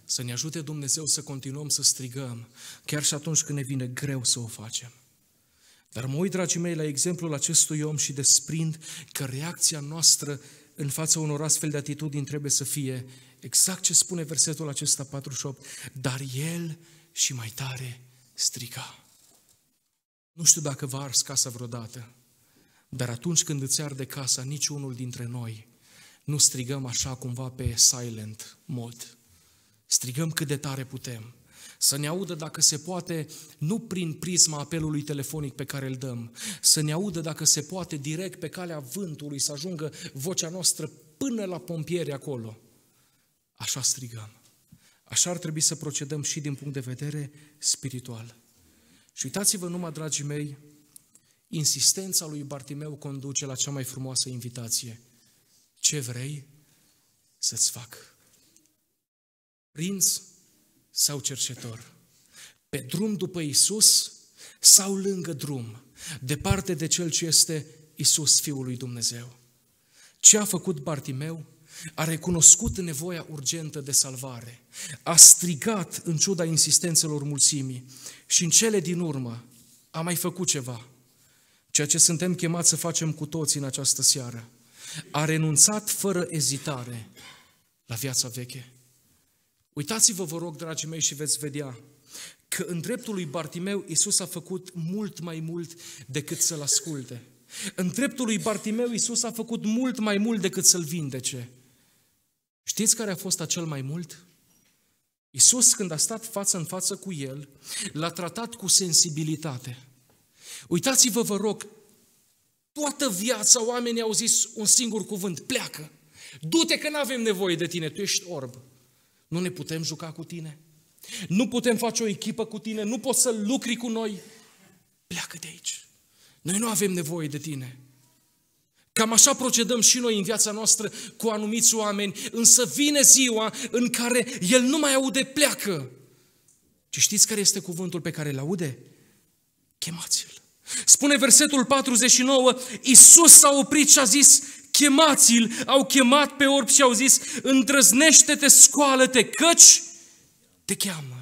Să ne ajute Dumnezeu să continuăm să strigăm, chiar și atunci când ne vine greu să o facem. Dar mă uit, dragii mei, la exemplul acestui om și desprind că reacția noastră în fața unor astfel de atitudini trebuie să fie exact ce spune versetul acesta 48, dar el și mai tare striga. Nu știu dacă v-a ars casa vreodată, dar atunci când îți arde casa, niciunul dintre noi nu strigăm așa cumva pe silent mod. Strigăm cât de tare putem. Să ne audă dacă se poate, nu prin prisma apelului telefonic pe care îl dăm, să ne audă dacă se poate direct pe calea vântului să ajungă vocea noastră până la pompieri acolo. Așa strigăm. Așa ar trebui să procedăm și din punct de vedere spiritual. Și uitați-vă numai, dragii mei, insistența lui Bartimeu conduce la cea mai frumoasă invitație. Ce vrei să-ți fac? Prinț sau cercetor? Pe drum după Isus sau lângă drum, departe de cel ce este Isus, Fiul lui Dumnezeu? Ce a făcut Bartimeu? a recunoscut nevoia urgentă de salvare, a strigat în ciuda insistențelor mulțimii și în cele din urmă a mai făcut ceva, ceea ce suntem chemați să facem cu toții în această seară. A renunțat fără ezitare la viața veche. Uitați-vă, vă rog, dragii mei, și veți vedea că în dreptul lui Bartimeu Iisus a făcut mult mai mult decât să-l asculte. În dreptul lui Bartimeu Iisus a făcut mult mai mult decât să-l vindece. Știți care a fost acel mai mult? Isus, când a stat față în față cu el, l-a tratat cu sensibilitate. Uitați-vă, vă rog, toată viața oamenii au zis un singur cuvânt, pleacă, du-te că nu avem nevoie de tine, tu ești orb, nu ne putem juca cu tine, nu putem face o echipă cu tine, nu poți să lucri cu noi, pleacă de aici, noi nu avem nevoie de tine. Cam așa procedăm și noi în viața noastră cu anumiți oameni, însă vine ziua în care el nu mai aude, pleacă. Și știți care este cuvântul pe care îl aude? Chemați-l. Spune versetul 49, Iisus s-a oprit și a zis, chemați-l, au chemat pe orb și au zis, îndrăznește-te, scoală-te, căci te cheamă.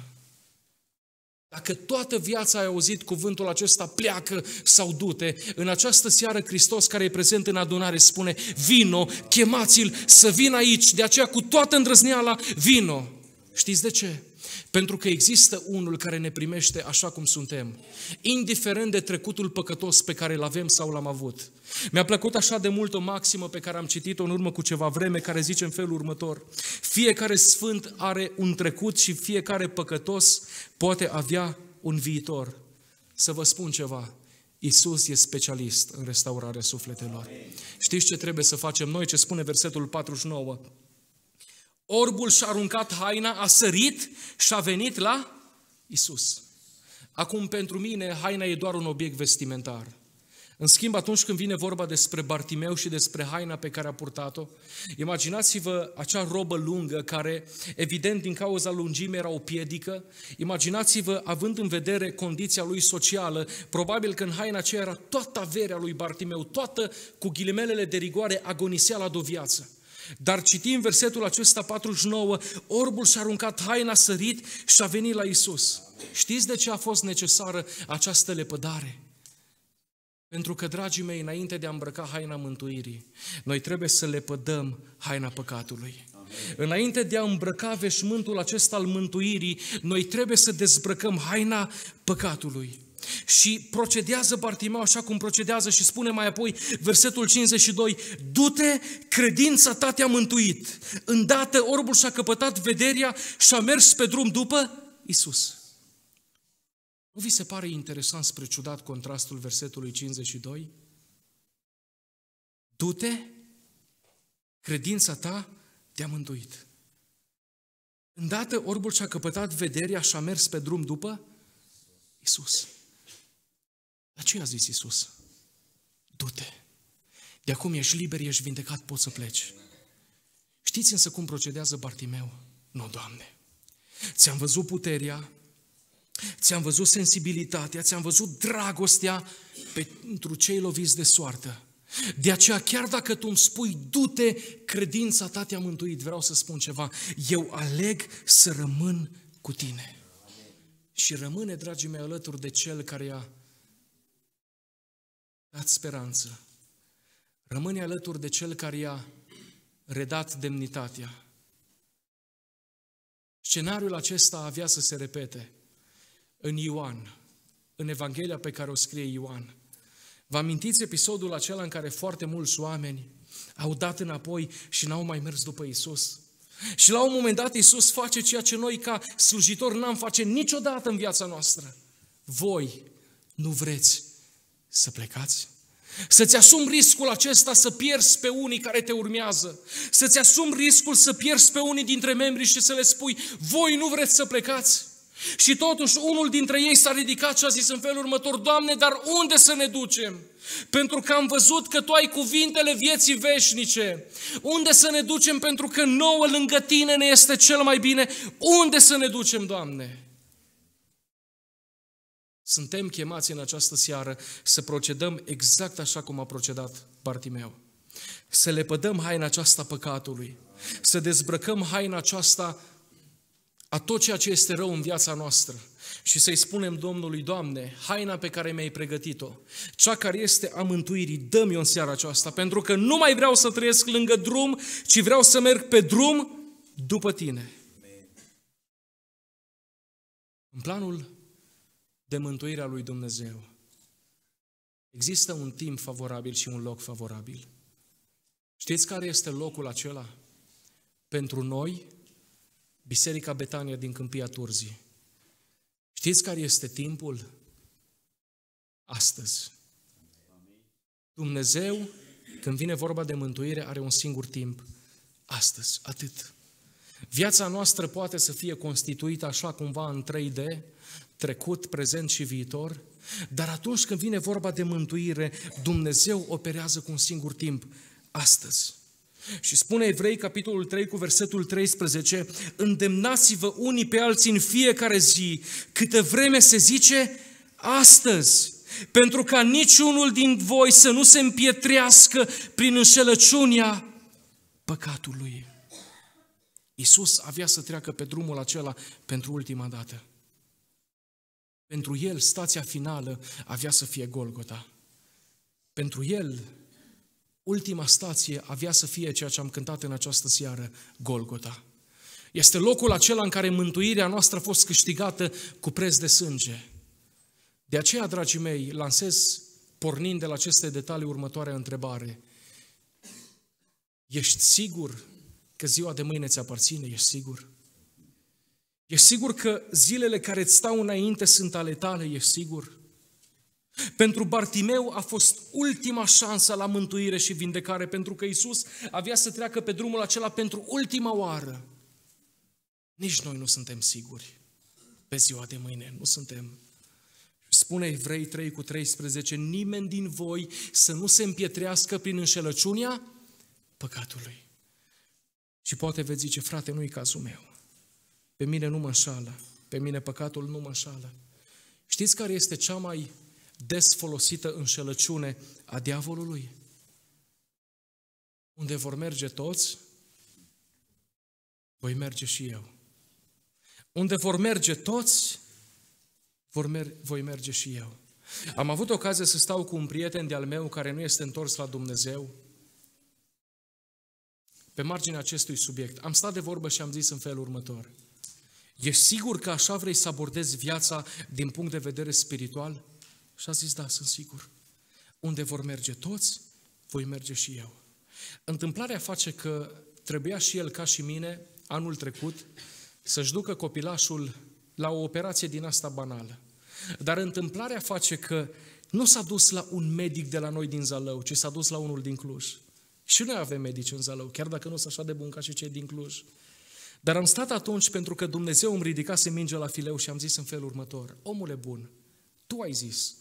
Dacă toată viața ai auzit cuvântul acesta, pleacă sau dute, în această seară Hristos care e prezent în adunare spune, vino, chemați-l să vină aici, de aceea cu toată îndrăzneala, vino. Știți de ce? Pentru că există unul care ne primește așa cum suntem, indiferent de trecutul păcătos pe care îl avem sau l-am avut. Mi-a plăcut așa de mult o maximă pe care am citit-o în urmă cu ceva vreme, care zice în felul următor, fiecare sfânt are un trecut și fiecare păcătos poate avea un viitor. Să vă spun ceva, Isus e specialist în restaurarea sufletelor. Amen. Știți ce trebuie să facem noi? Ce spune versetul 49? Orbul și-a aruncat haina, a sărit și a venit la Isus. Acum, pentru mine, haina e doar un obiect vestimentar. În schimb, atunci când vine vorba despre Bartimeu și despre haina pe care a purtat-o, imaginați-vă acea robă lungă care, evident, din cauza lungimii era o piedică, imaginați-vă, având în vedere condiția lui socială, probabil că în haina aceea era toată averea lui Bartimeu, toată, cu ghilimelele de rigoare, agonisea la o viață. Dar citim versetul acesta 49, orbul și-a aruncat haina sărit și a venit la Isus. Știți de ce a fost necesară această lepădare? Pentru că, dragii mei, înainte de a îmbrăca haina mântuirii, noi trebuie să lepădăm haina păcatului. Înainte de a îmbrăca veșmântul acesta al mântuirii, noi trebuie să dezbrăcăm haina păcatului. Și procedează Bartimeu așa cum procedează și spune mai apoi versetul 52, Du-te, credința ta te-a mântuit. Îndată orbul și-a căpătat vederea și a mers pe drum după Isus. Nu vi se pare interesant spre ciudat contrastul versetului 52? Du-te, credința ta te-a mântuit. Îndată orbul și-a căpătat vederea și a mers pe drum după Isus. Dar ce i-a zis Iisus? Du-te! De acum ești liber, ești vindecat, poți să pleci. Știți însă cum procedează Bartimeu? Nu, Doamne! Ți-am văzut puterea, ți-am văzut sensibilitatea, ți-am văzut dragostea pentru cei loviți de soartă. De aceea, chiar dacă tu îmi spui, du-te, credința ta te-a mântuit, vreau să spun ceva, eu aleg să rămân cu tine. Și rămâne, dragii mei, alături de cel care i-a Dați speranță. Rămâne alături de cel care i-a redat demnitatea. Scenariul acesta avea să se repete în Ioan, în Evanghelia pe care o scrie Ioan. Vă amintiți episodul acela în care foarte mulți oameni au dat înapoi și n-au mai mers după Isus? Și la un moment dat Isus face ceea ce noi ca slujitori n-am face niciodată în viața noastră. Voi nu vreți să plecați? Să-ți asumi riscul acesta să pierzi pe unii care te urmează. Să-ți asumi riscul să pierzi pe unii dintre membri și să le spui, voi nu vreți să plecați. Și totuși unul dintre ei s-a ridicat și a zis în felul următor, Doamne, dar unde să ne ducem? Pentru că am văzut că Tu ai cuvintele vieții veșnice. Unde să ne ducem? Pentru că nouă lângă Tine ne este cel mai bine. Unde să ne ducem, Doamne? Suntem chemați în această seară să procedăm exact așa cum a procedat Bartimeu. Să lepădăm haina aceasta păcatului, să dezbrăcăm haina aceasta a tot ceea ce este rău în viața noastră și să-i spunem Domnului, Doamne, haina pe care mi-ai pregătit-o, cea care este a mântuirii, dă-mi-o în seara aceasta, pentru că nu mai vreau să trăiesc lângă drum, ci vreau să merg pe drum după Tine. În planul de mântuirea lui Dumnezeu. Există un timp favorabil și un loc favorabil. Știți care este locul acela? Pentru noi, Biserica Betania din Câmpia Turzii. Știți care este timpul? Astăzi. Dumnezeu, când vine vorba de mântuire, are un singur timp. Astăzi, atât. Viața noastră poate să fie constituită așa cumva în 3D, trecut, prezent și viitor, dar atunci când vine vorba de mântuire, Dumnezeu operează cu un singur timp, astăzi. Și spune Evrei, capitolul 3, cu versetul 13, îndemnați-vă unii pe alții în fiecare zi, câtă vreme se zice astăzi, pentru ca niciunul din voi să nu se împietrească prin înșelăciunea păcatului. Iisus avea să treacă pe drumul acela pentru ultima dată. Pentru el stația finală avea să fie Golgota. Pentru el ultima stație avea să fie ceea ce am cântat în această seară, Golgota. Este locul acela în care mântuirea noastră a fost câștigată cu preț de sânge. De aceea, dragii mei, lansez, pornind de la aceste detalii, următoarea întrebare. Ești sigur că ziua de mâine ți aparține? Ești sigur? E sigur că zilele care îți stau înainte sunt ale tale, e sigur. Pentru Bartimeu a fost ultima șansă la mântuire și vindecare, pentru că Isus avea să treacă pe drumul acela pentru ultima oară. Nici noi nu suntem siguri pe ziua de mâine, nu suntem. Spune Evrei 3 cu 13, nimeni din voi să nu se împietrească prin înșelăciunea păcatului. Și poate veți zice, frate, nu-i cazul meu. Pe mine nu mă înșală. Pe mine păcatul nu mă înșală. Știți care este cea mai des folosită înșelăciune a diavolului? Unde vor merge toți, voi merge și eu. Unde vor merge toți, vor mer- voi merge și eu. Am avut ocazia să stau cu un prieten de-al meu care nu este întors la Dumnezeu. Pe marginea acestui subiect, am stat de vorbă și am zis în felul următor – E sigur că așa vrei să abordezi viața din punct de vedere spiritual? Și a zis, da, sunt sigur. Unde vor merge toți, voi merge și eu. Întâmplarea face că trebuia și el, ca și mine, anul trecut, să-și ducă copilașul la o operație din asta banală. Dar întâmplarea face că nu s-a dus la un medic de la noi din Zalău, ci s-a dus la unul din Cluj. Și noi avem medici în Zalău, chiar dacă nu sunt așa de bun ca și cei din Cluj. Dar am stat atunci pentru că Dumnezeu îmi ridicase mingea la fileu și am zis în felul următor, omule bun, tu ai zis,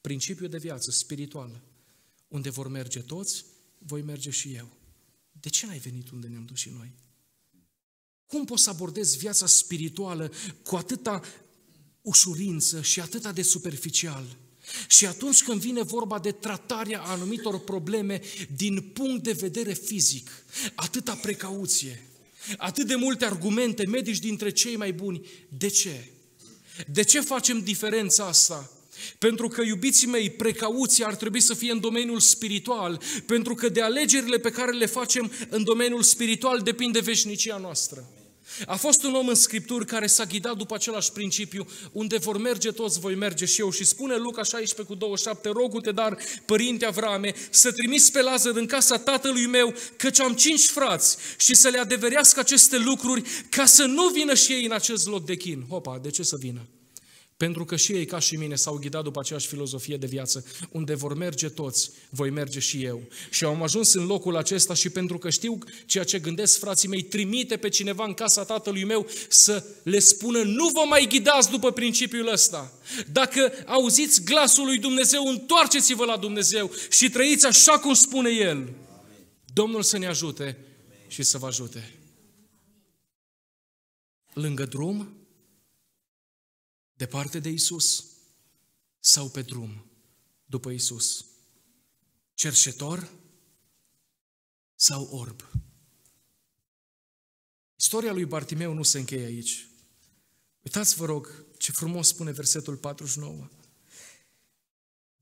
principiul de viață spirituală, unde vor merge toți, voi merge și eu. De ce n-ai venit unde ne-am dus și noi? Cum poți să abordezi viața spirituală cu atâta ușurință și atâta de superficial? Și atunci când vine vorba de tratarea anumitor probleme din punct de vedere fizic, atâta precauție, Atât de multe argumente, medici dintre cei mai buni. De ce? De ce facem diferența asta? Pentru că, iubiții mei, precauția ar trebui să fie în domeniul spiritual, pentru că de alegerile pe care le facem în domeniul spiritual depinde veșnicia noastră. Amin. A fost un om în Scripturi care s-a ghidat după același principiu, unde vor merge toți, voi merge și eu. Și spune Luca 16 cu 27, rogu-te dar, părinte Avrame, să trimiți pe Lazar în casa tatălui meu, căci am cinci frați și să le adeverească aceste lucruri ca să nu vină și ei în acest loc de chin. Hopa, de ce să vină? Pentru că și ei, ca și mine, s-au ghidat după aceeași filozofie de viață. Unde vor merge toți, voi merge și eu. Și am ajuns în locul acesta și pentru că știu ceea ce gândesc frații mei, trimite pe cineva în casa tatălui meu să le spună, nu vă mai ghidați după principiul ăsta. Dacă auziți glasul lui Dumnezeu, întoarceți-vă la Dumnezeu și trăiți așa cum spune El. Domnul să ne ajute și să vă ajute. Lângă drum, Departe de Isus sau pe drum după Isus? Cerșetor sau orb? Istoria lui Bartimeu nu se încheie aici. Uitați, vă rog, ce frumos spune versetul 49.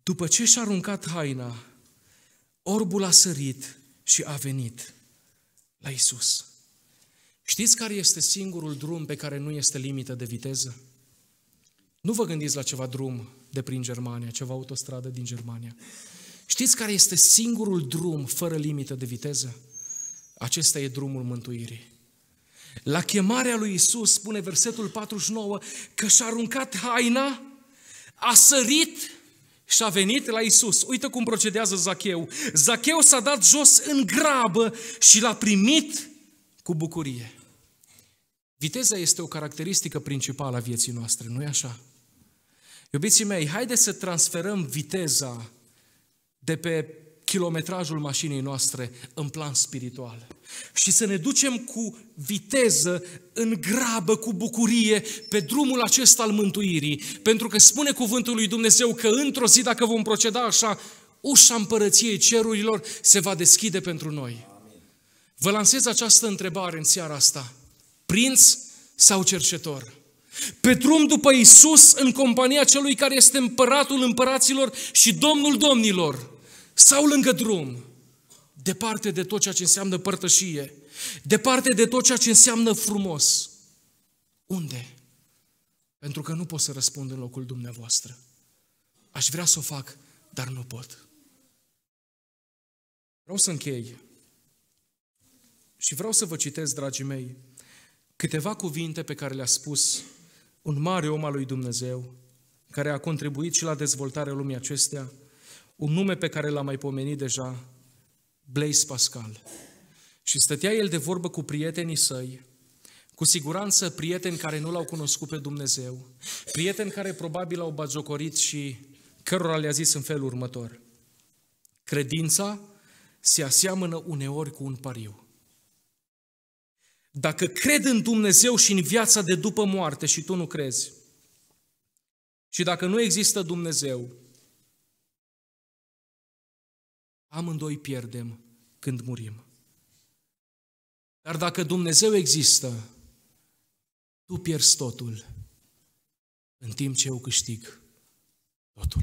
După ce și-a aruncat haina, orbul a sărit și a venit la Isus. Știți care este singurul drum pe care nu este limită de viteză? Nu vă gândiți la ceva drum de prin Germania, ceva autostradă din Germania. Știți care este singurul drum fără limită de viteză? Acesta e drumul mântuirii. La chemarea lui Isus, spune versetul 49, că și-a aruncat haina, a sărit și a venit la Isus. Uite cum procedează Zacheu. Zacheu s-a dat jos în grabă și l-a primit cu bucurie. Viteza este o caracteristică principală a vieții noastre, nu-i așa? Iubiții mei, haideți să transferăm viteza de pe kilometrajul mașinii noastre în plan spiritual. Și să ne ducem cu viteză, în grabă, cu bucurie, pe drumul acesta al mântuirii. Pentru că spune cuvântul lui Dumnezeu că într-o zi, dacă vom proceda așa, ușa împărăției cerurilor se va deschide pentru noi. Vă lansez această întrebare în seara asta. Prinț sau cercetor? Pe drum după Isus în compania celui care este împăratul împăraților și domnul domnilor. Sau lângă drum. Departe de tot ceea ce înseamnă părtășie. Departe de tot ceea ce înseamnă frumos. Unde? Pentru că nu pot să răspund în locul dumneavoastră. Aș vrea să o fac, dar nu pot. Vreau să închei și vreau să vă citesc, dragii mei, câteva cuvinte pe care le-a spus un mare om al lui Dumnezeu, care a contribuit și la dezvoltarea lumii acestea, un nume pe care l-am mai pomenit deja, Blaise Pascal. Și stătea el de vorbă cu prietenii săi, cu siguranță prieteni care nu l-au cunoscut pe Dumnezeu, prieteni care probabil au bazocorit și cărora le-a zis în felul următor. Credința se aseamănă uneori cu un pariu. Dacă cred în Dumnezeu și în viața de după moarte și tu nu crezi, și dacă nu există Dumnezeu, amândoi pierdem când murim. Dar dacă Dumnezeu există, tu pierzi totul, în timp ce eu câștig totul.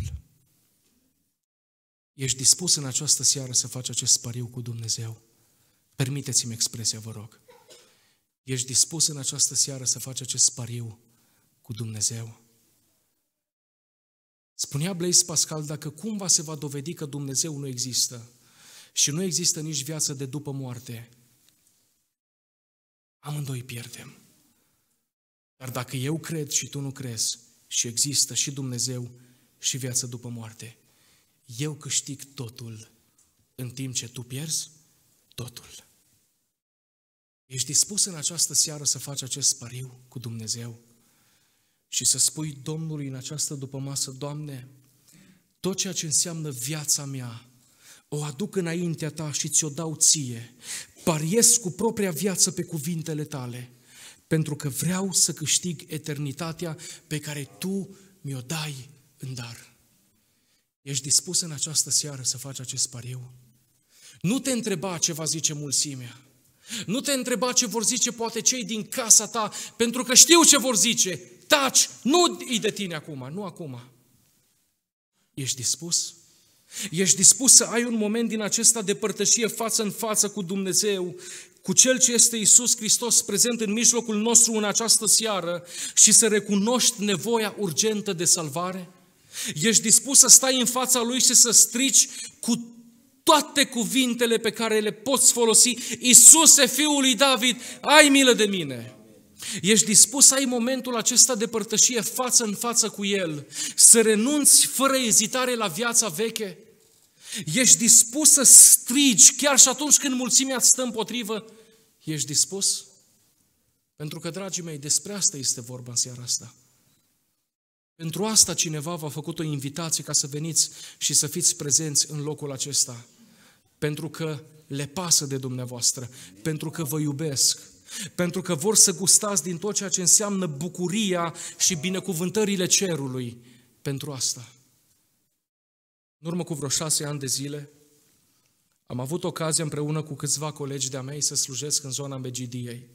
Ești dispus în această seară să faci acest pariu cu Dumnezeu? Permiteți-mi expresia, vă rog. Ești dispus în această seară să faci acest spariu cu Dumnezeu? Spunea Blaise Pascal, dacă cumva se va dovedi că Dumnezeu nu există și nu există nici viață de după moarte, amândoi pierdem. Dar dacă eu cred și tu nu crezi și există și Dumnezeu și viață după moarte, eu câștig totul în timp ce tu pierzi totul. Ești dispus în această seară să faci acest pariu cu Dumnezeu și să spui Domnului în această dupămasă, Doamne, tot ceea ce înseamnă viața mea, o aduc înaintea ta și ți-o dau ție. Pariez cu propria viață pe cuvintele tale, pentru că vreau să câștig eternitatea pe care tu mi-o dai în dar. Ești dispus în această seară să faci acest pariu? Nu te întreba ce va zice mulțimea. Nu te întreba ce vor zice poate cei din casa ta, pentru că știu ce vor zice. Taci! Nu i de tine acum, nu acum. Ești dispus? Ești dispus să ai un moment din acesta de părtășie față în față cu Dumnezeu, cu Cel ce este Isus Hristos prezent în mijlocul nostru în această seară și să recunoști nevoia urgentă de salvare? Ești dispus să stai în fața Lui și să strici cu toate cuvintele pe care le poți folosi. Iisuse, Fiul lui David, ai milă de mine! Ești dispus să ai momentul acesta de părtășie față în față cu El, să renunți fără ezitare la viața veche? Ești dispus să strigi chiar și atunci când mulțimea stă împotrivă? Ești dispus? Pentru că, dragii mei, despre asta este vorba în seara asta. Pentru asta cineva v-a făcut o invitație ca să veniți și să fiți prezenți în locul acesta pentru că le pasă de dumneavoastră, pentru că vă iubesc, pentru că vor să gustați din tot ceea ce înseamnă bucuria și binecuvântările cerului pentru asta. În urmă cu vreo șase ani de zile, am avut ocazia împreună cu câțiva colegi de-a mei să slujesc în zona Megidiei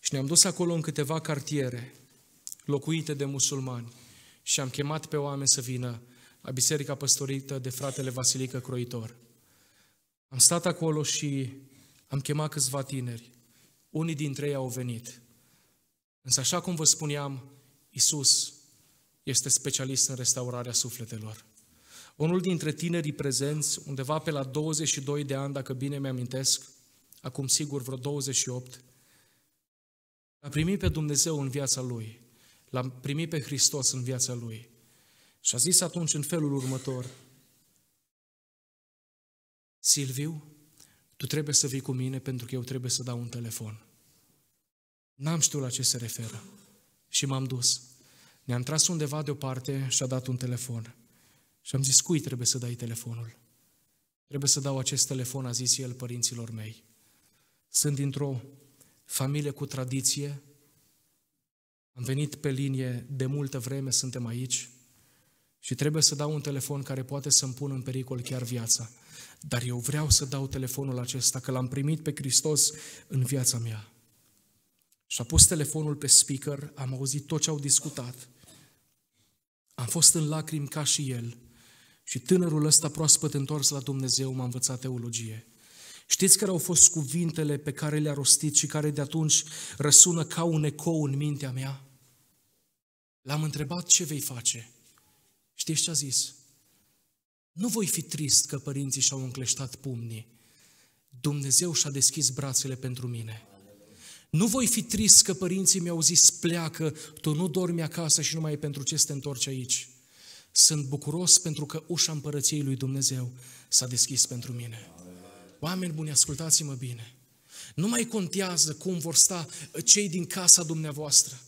și ne-am dus acolo în câteva cartiere locuite de musulmani și am chemat pe oameni să vină la biserica păstorită de fratele Vasilică Croitor. Am stat acolo și am chemat câțiva tineri. Unii dintre ei au venit. Însă, așa cum vă spuneam, Isus este specialist în restaurarea sufletelor. Unul dintre tinerii prezenți, undeva pe la 22 de ani, dacă bine mi-amintesc, acum sigur vreo 28, l-a primit pe Dumnezeu în viața lui, l-a primit pe Hristos în viața lui. Și a zis atunci în felul următor, Silviu, tu trebuie să vii cu mine pentru că eu trebuie să dau un telefon. N-am știut la ce se referă. Și m-am dus. Ne-am tras undeva deoparte și a dat un telefon. Și am zis, cui trebuie să dai telefonul? Trebuie să dau acest telefon, a zis el părinților mei. Sunt dintr-o familie cu tradiție, am venit pe linie de multă vreme, suntem aici și trebuie să dau un telefon care poate să-mi pună în pericol chiar viața. Dar eu vreau să dau telefonul acesta, că l-am primit pe Hristos în viața mea. Și a pus telefonul pe speaker, am auzit tot ce au discutat. Am fost în lacrimi ca și el. Și tânărul ăsta proaspăt întors la Dumnezeu m-a învățat teologie. Știți care au fost cuvintele pe care le-a rostit și care de atunci răsună ca un ecou în mintea mea? L-am întrebat ce vei face. Știți ce a zis? Nu voi fi trist că părinții și-au încleștat pumnii. Dumnezeu și-a deschis brațele pentru mine. Nu voi fi trist că părinții mi-au zis, pleacă, tu nu dormi acasă și numai pentru ce să te întorci aici. Sunt bucuros pentru că ușa împărăției lui Dumnezeu s-a deschis pentru mine. Oameni buni, ascultați-mă bine. Nu mai contează cum vor sta cei din casa dumneavoastră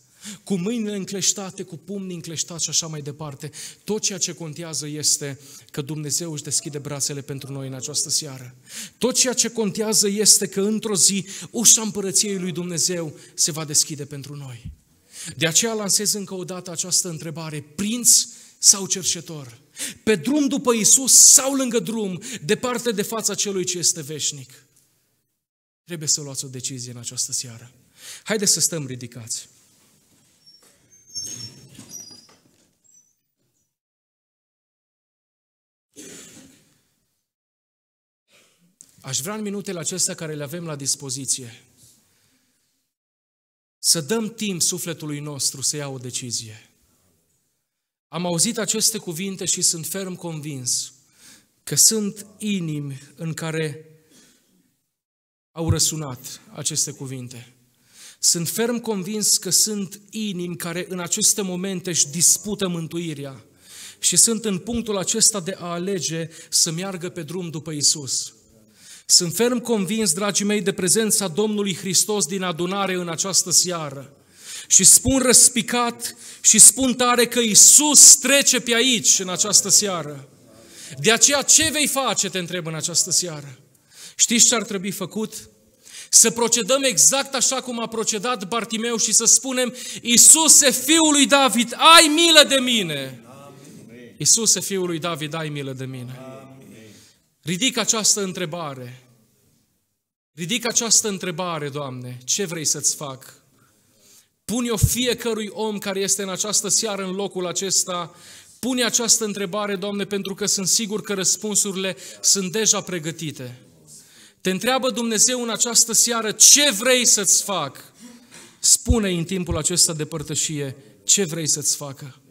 cu mâinile încleștate, cu pumnii încleștați și așa mai departe. Tot ceea ce contează este că Dumnezeu își deschide brațele pentru noi în această seară. Tot ceea ce contează este că într-o zi ușa împărăției lui Dumnezeu se va deschide pentru noi. De aceea lansez încă o dată această întrebare, prinț sau cerșetor? Pe drum după Isus sau lângă drum, departe de fața celui ce este veșnic? Trebuie să luați o decizie în această seară. Haideți să stăm ridicați. Aș vrea în minutele acestea care le avem la dispoziție să dăm timp sufletului nostru să ia o decizie. Am auzit aceste cuvinte și sunt ferm convins că sunt inimi în care au răsunat aceste cuvinte. Sunt ferm convins că sunt inimi care în aceste momente își dispută mântuirea și sunt în punctul acesta de a alege să meargă pe drum după Isus. Sunt ferm convins, dragii mei, de prezența Domnului Hristos din adunare în această seară. Și spun răspicat și spun tare că Isus trece pe aici în această seară. De aceea ce vei face, te întreb în această seară. Știți ce ar trebui făcut? Să procedăm exact așa cum a procedat Bartimeu și să spunem, Iisuse, Fiul lui David, ai milă de mine! Iisuse, Fiul lui David, ai milă de mine! Amin. Ridic această întrebare. Ridic această întrebare, Doamne, ce vrei să-ți fac? Pune-o fiecărui om care este în această seară în locul acesta, pune această întrebare, Doamne, pentru că sunt sigur că răspunsurile sunt deja pregătite. Te întreabă Dumnezeu în această seară, ce vrei să-ți fac? Spune în timpul acesta de părtășie, ce vrei să-ți facă?